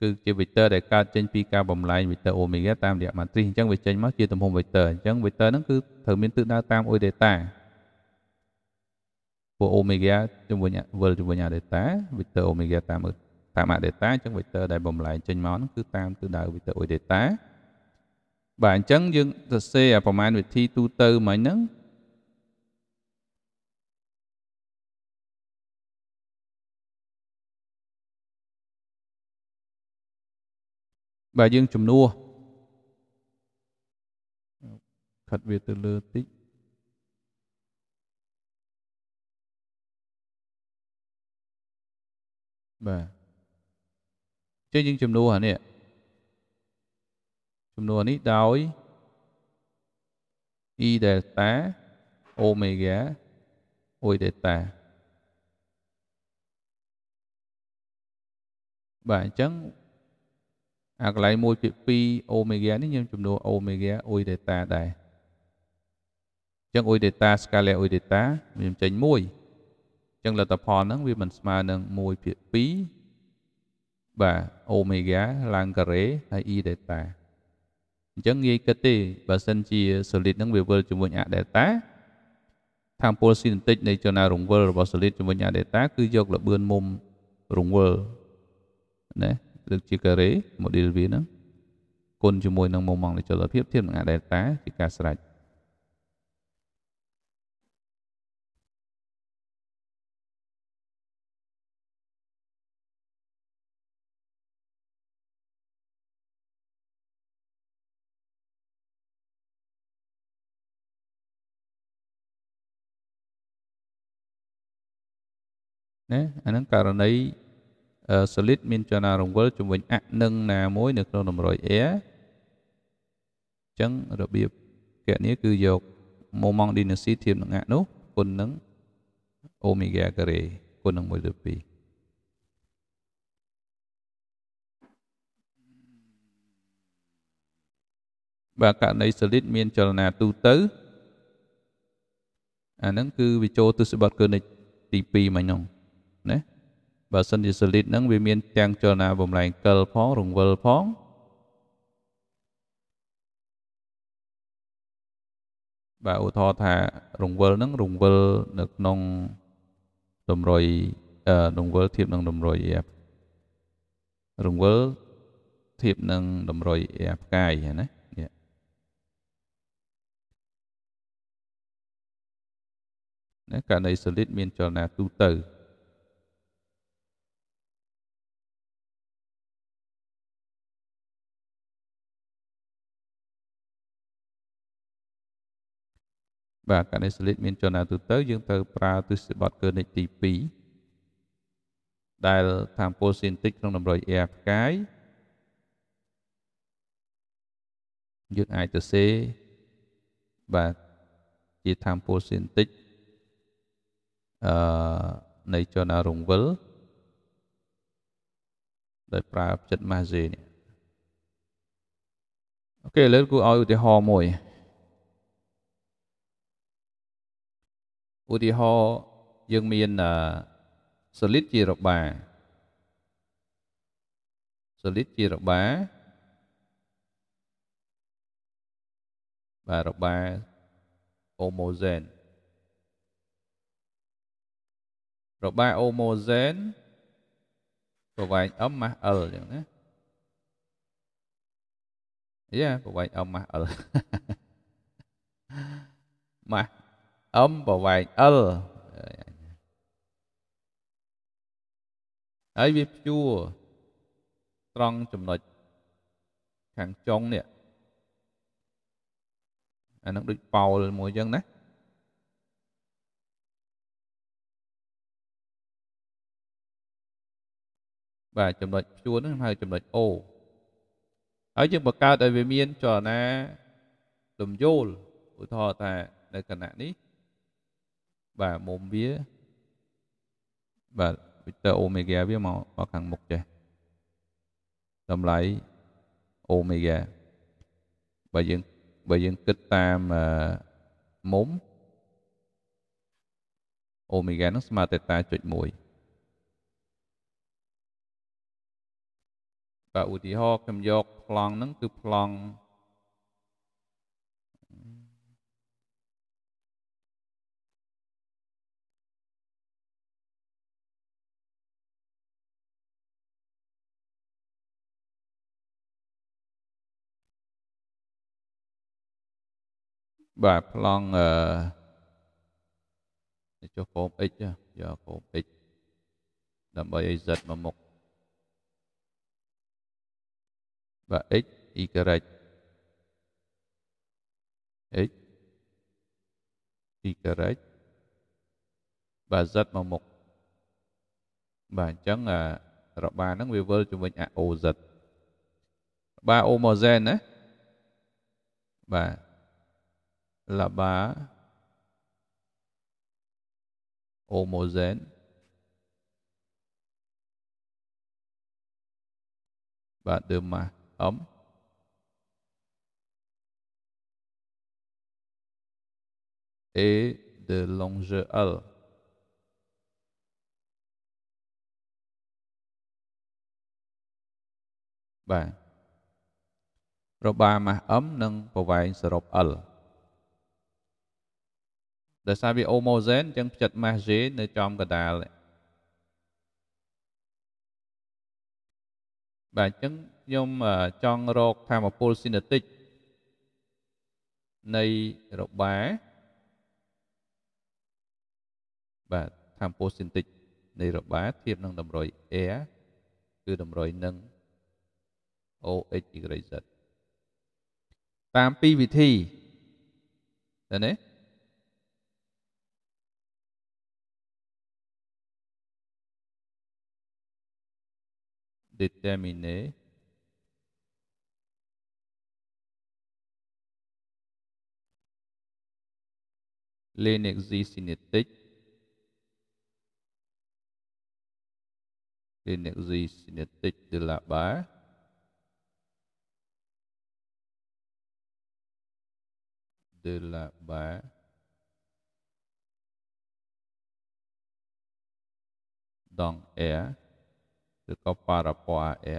គឺជា vector ដែលកើតចេញពីការបំលែង vector omega តាមរយៈ matrix អញ្ចឹងវាចេញមកជាទំហំ vector អញ្ចឹង vector ហ្នឹងគឺត្រូវមានទិសដៅតាម oi data ព្រោះ omega ជំវិញ world ជំវិញ data vector omega តាមតាម data អញ្ចឹង vector ដែលបំលែងចេញមកហ្នឹងគឺតាមទិសដៅ vector oi data បាទអញ្ចឹងយើងសរសេរប្រមាណវិធីទូទៅមិញហ្នឹងបាទយើងជំនួសខាត់វាទៅលើតិចបាទចេះយើងជំនួសអានេះជំនួសនេះដោយ e delta omega oi delta បាទអញ្ចឹងអាកន្លែង1ពាក្យ2អូមេហ្គានេះខ្ញុំចំនួនអូមេហ្គាអ៊ុយដេតាដែរអញ្ចឹងអ៊ុយដេតាស្កាឡាអ៊ុយដេតាវាចេញ1អញ្ចឹងលទ្ធផលហ្នឹង វាមិនស្មើនឹង1ភាគ2បាទអូមេហ្គាឡើងការ៉េហើយអ៊ីដេតាអញ្ចឹងងាយគិតទេបើសិនជា solid ហ្នឹងវាវិលជាមួយអដេតាថាមពលស៊ីនទិចនៃចលនារង្វិលរបស់ solid ជាមួយអដេតាគឺយកល្បឿនមុំរង្វិលណាលើកជាការ៉េ model វាហ្នឹងគុណជាមួយនឹងមុំម៉ងនៃចលភាពធៀបនឹងអា delta ជាការស្រេចណាអាហ្នឹងករណី solid មានចលនារង្វិលជំវិញអនឹងណាមួយនៅក្នុងតម្រុយ air អញ្ចឹងរបៀបគណនាគឺយក moment dynasty ធៀបនឹងអនោះ គុណនឹង omega ការ៉េគុណនឹង1ទៅ2បើករណី solid មាន ចលនាទូទៅអាហ្នឹងគឺវាចូលទិសបត់គឺនិចទី2មកហ្នឹងណាបើសិនជា solid ហ្នឹងវាមានទាំងចលនាបំលែងកិលផងរង្វិលផងបាទឧទាហរណ៍ថា រង្វិលហ្នឹងរង្វិលនៅក្នុងតម្រុយរង្វិលធៀបនឹងតម្រុយ F រង្វិលធៀបនឹងតម្រុយ F កាយណាណាករណី solid មានចលនាទូទៅបាទករណីសលិតមានចលនាទូទៅ យើងត្រូវប្រើទិសបតកើនិចទី2ដែលថាមពលស៊ីនទិចក្នុងតម្រុយ air ផ្កាយយើងអាចទៅសេបាទជាថាមពលស៊ីនទិចអឺនៃចលនារង្វិលដោយប្រើចិត្តម៉ាសេនេះអូខេឥឡូវគូឲ្យឧទាហរណ៍មួយឧទាហរណ៍យើងមានសលិតជារបាសលិតជារបាបាទរបាអូម៉ូសែនរបាអូម៉ូសែនប្រវែង m ម៉ាស់ l អញ្ចឹងណាយ៉ាប្រវែង m ម៉ាស់ l ម៉ាស់ M ប្រវែង L ហើយវាព្យួរត្រង់ចំណុចខាងចុងនេះអានឹងដូចប៉ោលមួយចឹងណាបាទចំណុចព្យួរហ្នឹងហៅចំណុច O ហើយយើងបង្កើតឲ្យវាមានចលនាលំយោលឧទាហរណ៍ថានៅគណៈនេះបាទមុំវាបាទ vector omega វាមកមកខាងមុខចេះតម្លៃ omega បើយើងបើយើងគិតតាមមុំអូមេហ្គានឹងស្មើតេតាចុច1បាទឧទាហរណ៍ខ្ញុំយកប្លង់ហ្នឹងគឺប្លង់បាទ plong អឺចុះកូម x យកកូម x ដើម្បីឲ្យ z មកមុខបាទ x y x y បាទ z មកមុខបាទអញ្ចឹងរបាហ្នឹងវាវិលជំវិញ AOZ បាទ OMZ ណាបាទ là bà homogene và đường mà ấm et de longe L. បាទរបាម៉ាស់អឹមនិងប្រវែងសរុប L ដោយសារវាអូម៉ូសែនអញ្ចឹងផ្ចិតម៉ាស់ជេនៅចំកដាលបាទអញ្ចឹងខ្ញុំចង់រកធម្មពលស៊ីណេតិកនៃរបាបាទធម្មពលស៊ីណេតិកនៃរបាធៀបនឹងតម្រុយ air គឺតម្រុយនឹង OHYZ តាមពីរវិធីឃើញទេ déterminer l'énergie cinétique l'énergie cinétique de la barre de la barre dans air ឬក៏បរពរអែ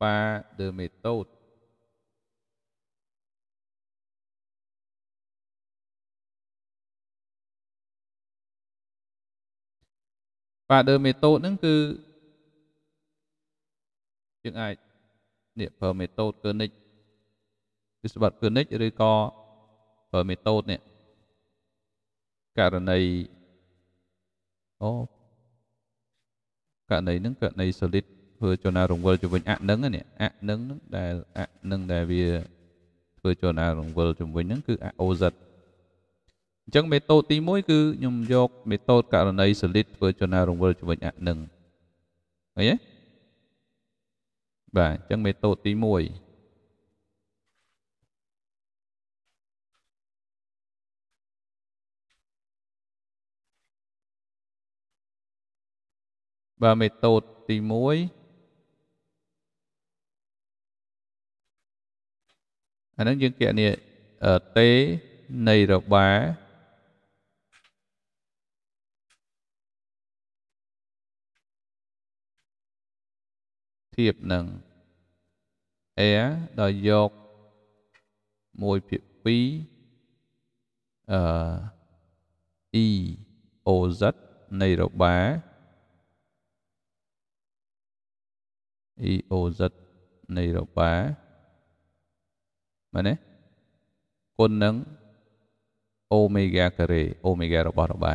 បាដឺមេតូតបាដឺមេតូតហ្នឹងគឺយើងអាចនេះប្រើមេតូតគឺនិចគឺស្បត់គឺនិចឬក៏ប្រើមេតូតនេះករណីអូករណីហ្នឹងករណី solid ធ្វើចលនារង្វិលទៅវិញអនឹងនេះអនឹងហ្នឹងដែលអនឹងដែលវាធ្វើចលនារង្វិលទៅវិញហ្នឹងគឺ OZ អញ្ចឹងមេតូតទី1គឺខ្ញុំយកមេតូតករណី solid ធ្វើចលនារង្វិលទៅវិញអនឹងឃើញទេបាទអញ្ចឹងមេតូតទី1បាទមេតូតទី1អានឹងយើងគណនាទេនៃរបាធៀបនឹង air ដោយយក1ភាគ2អឺ e oz នៃរបា EOZ នៃ របាមែនទេគុណនឹងអូមេហ្គាការ៉េអូមេហ្គារបស់របា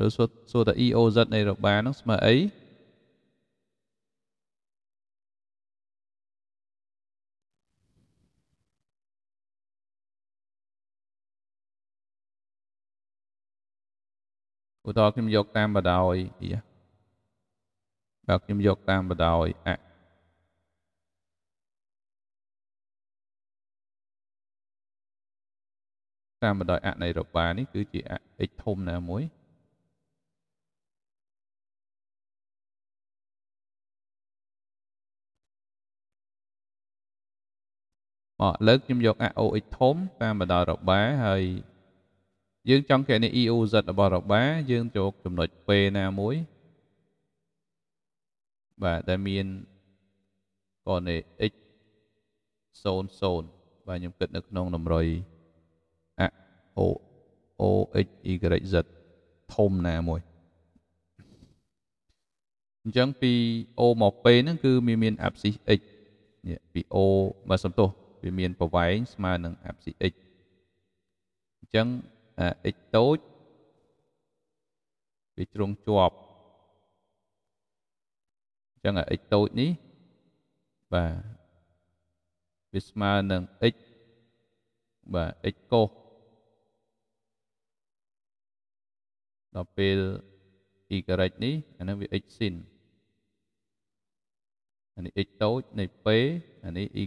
ឬសួរសួរថា EOZ នៃរបានឹងស្មើអីឧទាហរណ៍ខ្ញុំយក តាមបដ ாய் អីយ៉ាបើខ្ញុំយកតាមបដោយអតាមបដោយអនៃរបា នេះ គឺជាអ x ធំណាមួយអត់លើកខ្ញុំយកអ OX ធំតាមបដោយរបាហើយ យើង ចង់កណនី EOZ របស់របា យើងចូលចំណុច P ណាមួយបាទដែលមានកនៃ x 00បាទខ្ញុំគិតនៅក្នុងតម្រុយអ o o x y z ធំណាមួយអញ្ចឹងពី o មក p ហ្នឹងគឺវាមាន abscis x នេះពី o មកសំទោសវាមាន ប្រវែងស្មើនឹង abscis x អញ្ចឹង x តូចវាជ្រុងជាប់អញ្ចឹងអា x តូចនេះបាទវាស្មើនឹង x បាទ x កុសដល់ពេល y នេះអានឹងវា x ស៊ីនអានេះ x តូចនៃ p អានេះ y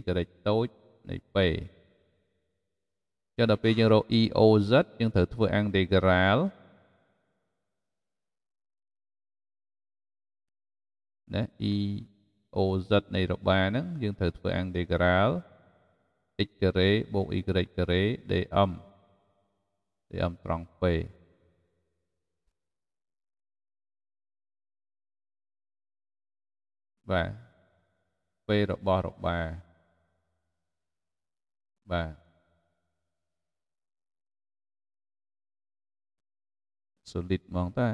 តូចនៃ p ចុះដល់ពេលយើងរក EOZ យើងត្រូវធ្វើ integral ណា e o z នៃរបាហ្នឹងយើងត្រូវធ្វើ integral x ការ៉េបូក y ការ៉េ dm dm ត្រង់ p បាទ p របស់របាបាទសូលីតហ្មងតើ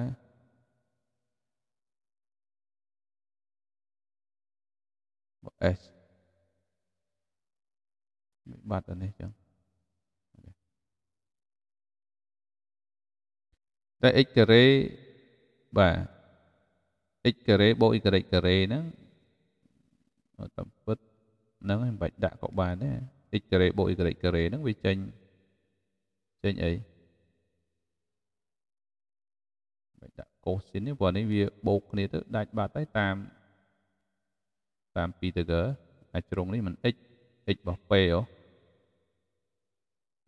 S មិនបាត់អានេះចឹងតែ x ការ៉េបាទ x ការ៉េបូក y ការ៉េការ៉េហ្នឹងអត់តែពិតហ្នឹងមិនបាច់ដាក់ក៏បានដែរ x ការ៉េបូក y ការ៉េការ៉េហ្នឹងវាចេញចេញអីបាច់ដាក់ cosine នេះព្រោះនេះវាបូកគ្នាទៅដាច់បាត់ហើយតាមតាម Pythagoras អាចជ្រុងនេះมัน x x របស់ p ហ៎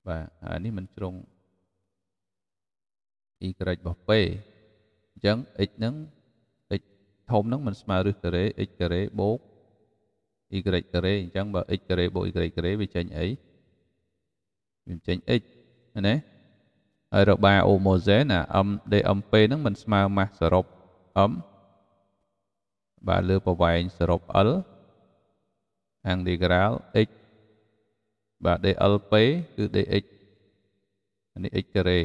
បាទហើយនេះมันជ្រុង y របស់ p អញ្ចឹង x ហ្នឹង x ធំហ្នឹងมันស្មើឬការ៉េ x ការ៉េបូក y ការ៉េអញ្ចឹងបើ x ការ៉េបូក y ការ៉េវាចេញអីវាចេញ x ណាហើយរបាអូម៉ូសែនអា m dmp ហ្នឹងมันស្មើម៉ាសសរុប m បាទលើប្រវែងសរុប L integral x បាទ dlp គឺ dx នេះ x ការ៉េ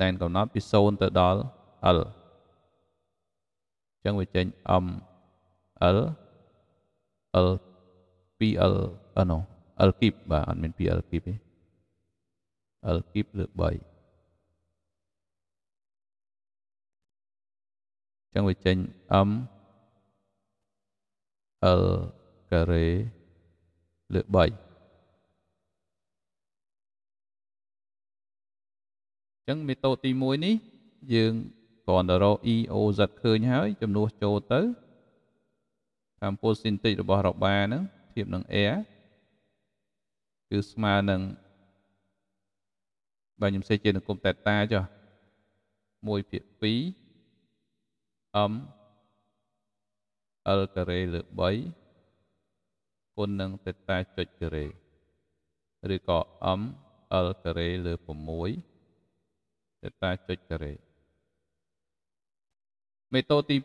ដែនកំណត់ពី0ទៅដល់ L អញ្ចឹងវាចេញ m L L 2L អឺនោះ L គីបបាទអត់មាន 2L គីបទេ L គីបលើ3អញ្ចឹងវាចេញ m L ការ៉េលើ3អញ្ចឹងមេតូទី1នេះ យើងគ្រាន់តែរក EOZ ឃើញហើយ ចំនួនចូលទៅ compose synthetic របស់របាហ្នឹងធៀបនឹង air គឺស្មើនឹងបើខ្ញុំសេះជានគុំតេតាចុះ1ភាគ2 m l ការ៉េលើ3គុណនឹងតេតាចុចការ៉េឬក៏ m l ការ៉េលើ6តេតាចុចការ៉េមេតូទី2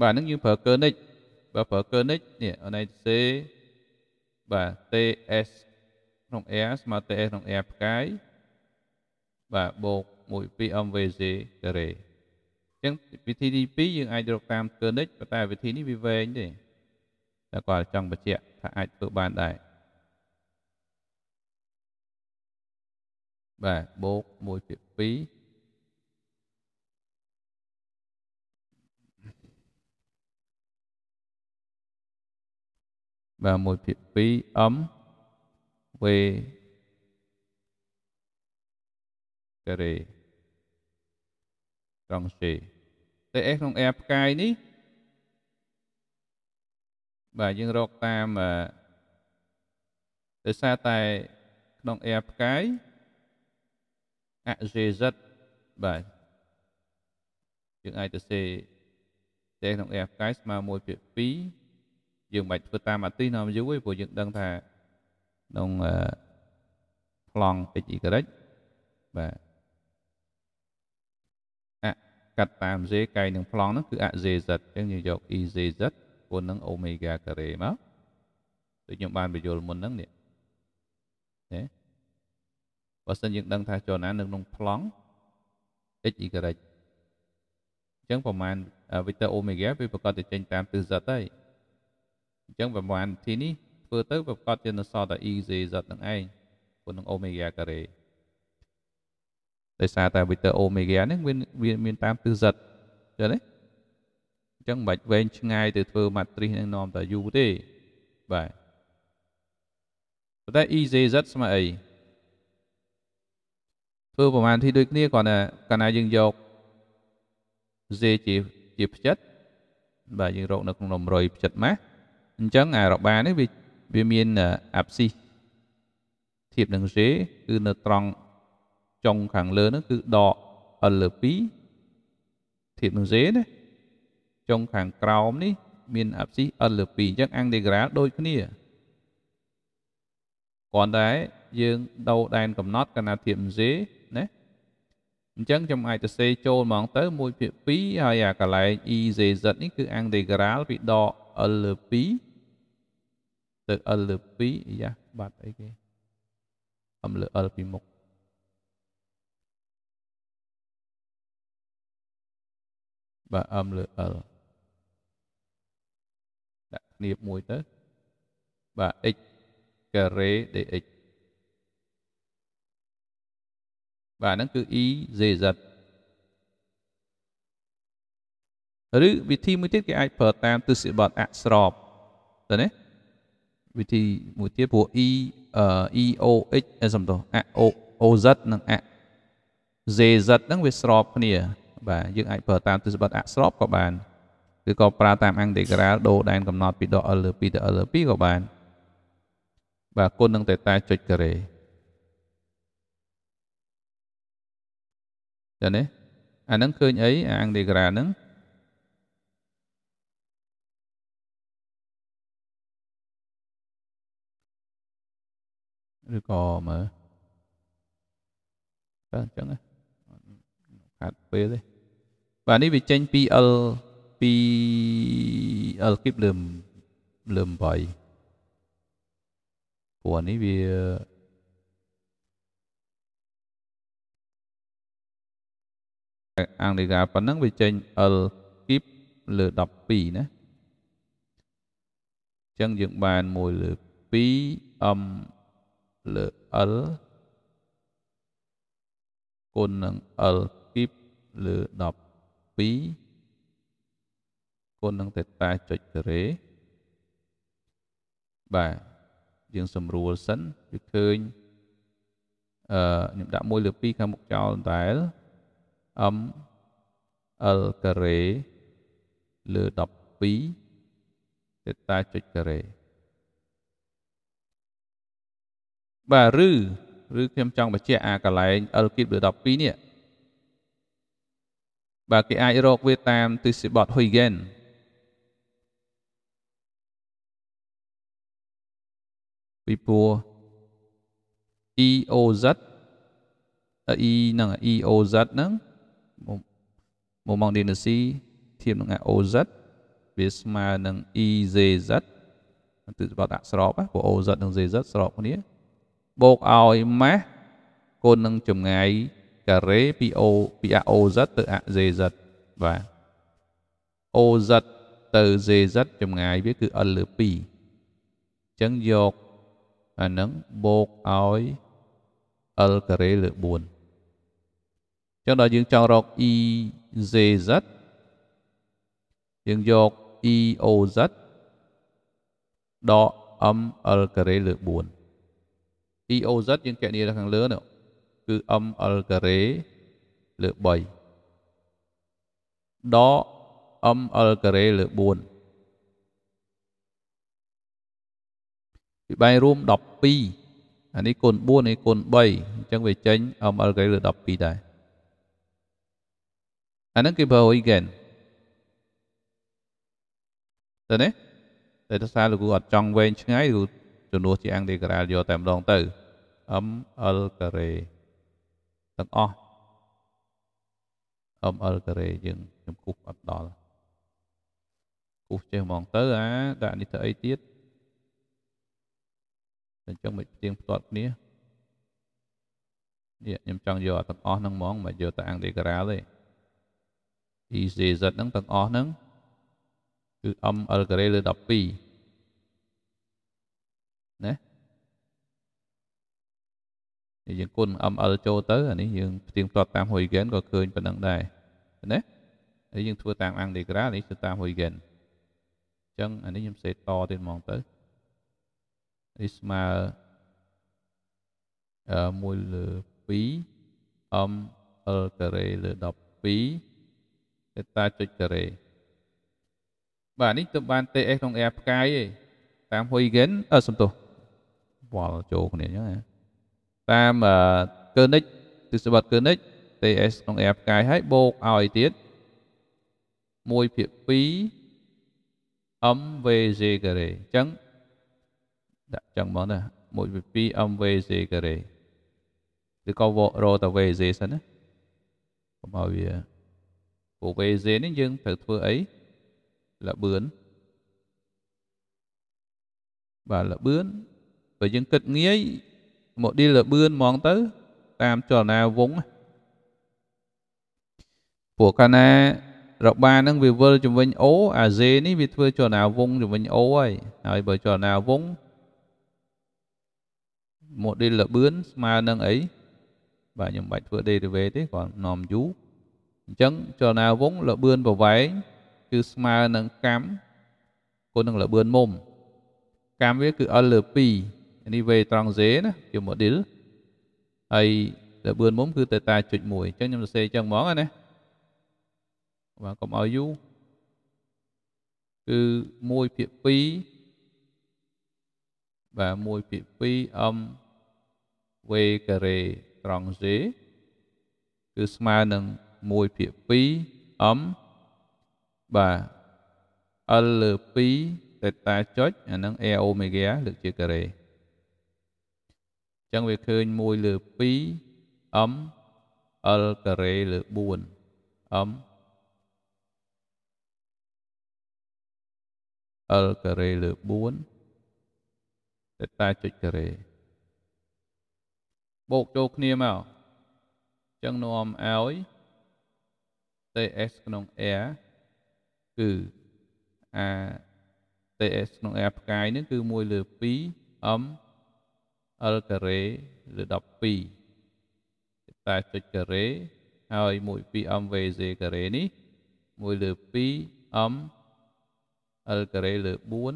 បាទនឹងយើងប្រើ kernic បើប្រើ kernic នេះអនឯងសេបាទ ts ក្នុង air ស្មើទៅ s ក្នុង air ផ្កាយបាទបូក1 pmvg ការ៉េអញ្ចឹងវិធីទី2យើងអាចរកតាមធ្វើនិចប៉ុន្តែវិធីនេះវាវែងទេតែគាត់ចង់បញ្ជាក់ថាអាចធ្វើបានដែរបាទបូក1ភាគ2បាទ1ភាគ2 m quê cà rì rong xì តែអេក្នុងអែផ្កាយនេះបាទយើងរកតាមដោយសារតែក្នុងអែផ្កាយអជេសិតបាទយើងអាចទៅសេតែក្នុងអែផ្កាយស្មើ1ភាគ2យើងមិនបាច់ធ្វើតាមអតិណោមយូទេព្រោះយើងដឹងថាក្នុងប្លង់ពេជ្រអ៊ីក្រិចបាទអកាត់តាម z កែនឹងប្លង់ហ្នឹងគឺអ zz អញ្ចឹងយើងយក ezz គុណនឹង omega ការ៉េមកដូចខ្ញុំបានបញ្យល់មុនហ្នឹងនេះណាបើសិនយើងដឹងថាចលនានៅក្នុងប្លង់ x y អញ្ចឹងប្រមាណ vector omega វាប្រកាសតែចេញតាមទិស z ហើយអញ្ចឹងប្រមាណទីនេះធ្វើទៅវាប្រកាសជានៅសល់តែ EZ នឹងឯងប៉ុន្តែ Omega ការ៉េដោយសារតែ vector Omega នេះវាមានតាមទិស Z ឃើញទេអញ្ចឹងមិនបាច់វែងឆ្ងាយទៅធ្វើ matrix នឹងនាំតែ U ទេបាទប៉ុន្តែ EZ ស្មើអីធ្វើប្រមាណទីដូចគ្នាគ្រាន់តែកាលណាយើងយក Z ជាជាផ្ចិតបាទយើងរកនៅក្នុងតម្រុយផ្ចិតម៉ាស់អញ្ចឹងអារបានេះវាវាមានអាប់ស៊ីសធៀបនឹង J គឺនៅត្រង់ចុងខាងលើនោះគឺដក L លើ2ធៀបនឹង J ណាចុងខាងក្រោមនេះ មានអាប់ស៊ីស L លើ2អញ្ចឹង angle ដូចគ្នាគ្រាន់តែយើងដូរដែនកំណត់កណាធៀបនឹង J ណាអញ្ចឹងខ្ញុំអាចទៅសេចូលហ្មងទៅ1ភាគ2ហើយអាកន្លែង EZZ នេះគឺ angle ពីដក L លើ2លើអលលើ2យ៉ាបាត់អីគេអំលើអលពីមុខបាទអំលើអលដាក់គ្នាមួយទៅបាទ x ការ៉េ dx បាទហ្នឹងគឺ e jz ឬវិធីមួយទៀតគេអាចប្រើតាមទិសបតអស្របទៅណាវិធីមួយទៀតព្រោះ E E O X សំដៅ A O O Z និង A Z Z ហ្នឹងវាស្របគ្នា បាទយើងអាចប្រើតាមទិសបត្តិអស្របក៏បានឬក៏ប្រើតាម integral ដូរដែនកំណត់ពីដក L លើ2ទៅ L លើ2ក៏បាន បាទគុណនឹងតេតាចុចការ៉េចានេះអាហ្នឹងឃើញអីអា integral ហ្នឹងឬក៏មើលតែអញ្ចឹងខាត់ពេលទេបាទនេះវាចេញ 2L 2L គីបលើលើ8ព្រោះនេះវាអង្គនីកាប៉ុណ្ណឹង វាចេញ L គីបលើ12ណាអញ្ចឹងយើងបាន1លើ2 M លើ L គុណនឹង L គីបលើ12គុណនឹងតេតាចុចទរេបាទយើងសម្រួលសិនវាឃើញអឺខ្ញុំដាក់1លើ2ខាងមុខចោលតែ M L ការ៉េលើ12តេតាចុចការ៉េបាទឬឬខ្ញុំចង់បញ្ជាក់អាកន្លែង LKIP 12នេះបាទគេអាចរកវាតាមទិសបត Huygen ពីព្រោះ EOZ E ហ្នឹង EOZ ហ្នឹងមកមក dynasty ធៀបនឹង OZ វាស្មើនឹង EZZ ទិសបតអក្សរព្រោះ OZ និង ZZ ស្របគ្នាបូកឲ្យម៉ាស់គុណនឹងចម្ងាយការ៉េ PO ពី AOZ ទៅ AZZ បាទ OZ ទៅ ZZ ចម្ងាយវាគឺ L លើ2អញ្ចឹងយកអានឹងបូកឲ្យ L ការ៉េលើ4អញ្ចឹងដល់យើងចង់រក EZZ យើងយក EOZ ដក ML ការ៉េលើ4 EOZ យើងកណនីដល់ខាងលើនោះគឺ ML ការ៉េលើ3ដក ML ការ៉េលើ4ពីបាយរួម12អានេះគុណ4នេះគុណ3អញ្ចឹងវាចេញ ML ការ៉េលើ12ដែរអានឹងគេប្រើ eigen ទៅនេះតែថាលោកគ្រូអត់ចង់វែងឆ្ងាយលោកជំនួសជា integral យកតែម្ដងទៅ ml ការ៉េទាំងអស់ ml ការ៉េយើងខ្ញុំគូសអត់ដល់គូសចេះហ្មងទៅ អាដាក់នេះទៅអីទៀតអញ្ចឹងមិនផ្ទៀងផ្ទាត់គ្នានេះខ្ញុំចង់យកទាំងអស់ហ្នឹងហ្មងមិនយកតែ integral ទេ ECZ ហ្នឹងទាំងអស់ហ្នឹងគឺ ml ការ៉េលើ12ណាយើងគុណ ML ចូលទៅអានេះយើងផ្ទៀងផ្ទាត់តាម Huygens ក៏ឃើញប៉ុណ្ណឹងដែរណាហើយយើងធ្វើតាម Angle នេះទៅតាម Huygens អញ្ចឹងអានេះខ្ញុំសេតតទៀតហ្មងទៅនេះស្មើអឺ1លើ2 ML ការ៉េលើ12 theta ចុចការ៉េបាទនេះទៅបាន TS ក្នុង air ផ្កាយឯងតាម Huygens អឺសំទោសវល់ចូលគ្នាអញ្ចឹងតាម Koenig ទិសបត្តិ Koenig TS ក្នុង air ផ្កាយហើយបូកឲ្យទៀត1ភាគ2 MVG ការ៉េអញ្ចឹងដាក់ចឹងមកណា1ភាគ2 MVG ការ៉េឬក៏រកតា VG សិនណាកុំឲ្យវាពួក VG នេះយើងត្រូវធ្វើអីលបឿនបាទលបឿនតែយើងគិតងាយមកឌីលបឿនហ្មងទៅតាមចលនាវងពួកកាលណារបានឹងវាវិលជំវិញអូអាសេនេះវាធ្វើចលនាវងជំវិញអូហើយហើយបើចលនាវងមកឌីលបឿនស្មើនឹងអីបាទខ្ញុំបាច់ធ្វើ derivative ទេគ្រាន់នាំយូអញ្ចឹងចលនាវងលបឿនប្រវែងគឺស្មើនឹងកម្មគុណនឹងលបឿនមុំកម្មវាគឺ L2 នេះវេត្រង់ Z ណាជា model ហើយតែបឿនមុំគឺតេតាចុច1អញ្ចឹងខ្ញុំសរសេរអញ្ចឹងហ្មងណាបាទកុំឲ្យយូរគឺ1ភាគ2បាទ1ភាគ2 m v ការ៉េត្រង់ Z គឺស្មើនឹង1ភាគ2 m បាទ L2 តេតាចុចអានឹង A អូមេហ្គាលើកជាការ៉េចឹងវាឃើញ1លើ2 m l ការ៉េលើ4 m l ការ៉េលើ4តេតាចុចការ៉េបូកចូលគ្នាមកចឹងនាំឲ្យ ts ក្នុង r គឺ a ts ក្នុង r ផ្កាយនេះគឺ1លើ2 m L ការ៉េឬ12តែចុចការ៉េហើយមួយ 2mvz ការ៉េនេះមួយលើ 2m L ការ៉េលើ4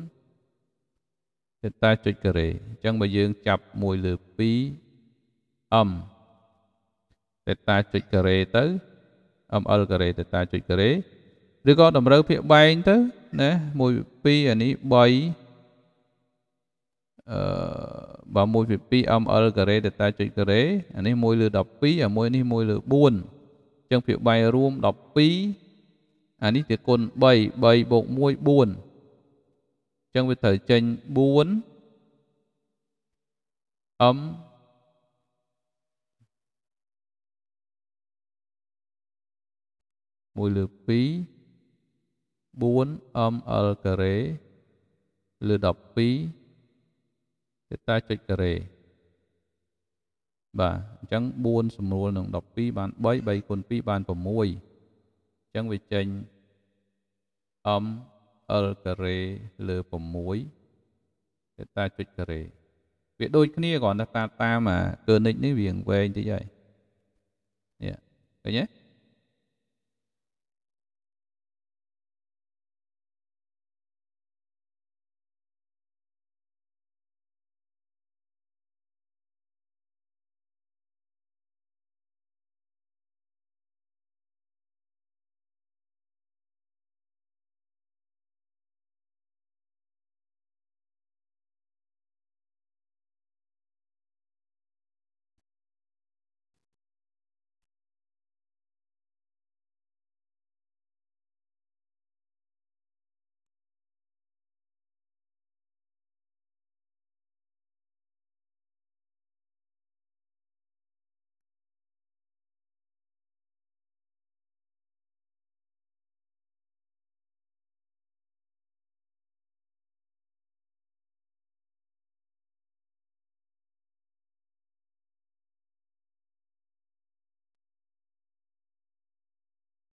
តែចុចការ៉េអញ្ចឹងបើយើងចាប់មួយលើ 2m តេតាចុចការ៉េទៅ ml ការ៉េតេតាចុចការ៉េឬក៏តម្រូវភាគបែងទៅណា1 2អានេះ3អឺបើមួយពី2 ml ការ៉េដេតាចុចការ៉េអានេះ1លើ12អាមួយនេះ1លើ4អញ្ចឹងភាគបាយរួម12អានេះជាគុណ3 3បូក1 4អញ្ចឹងវាត្រូវចេញ4 m 1លើ2 4 ml ការ៉េលើ12កតាចុចការ៉េបាទអញ្ចឹង4សម្រួលនឹង12បាន3 3គុណ2បាន6អញ្ចឹងវាចេញ m l ការ៉េលើ6កតាចុចការ៉េវាដូចគ្នាគ្រាន់តែតាមអា kernix នេះវាវែងតិចហើយនេះឃើញទេ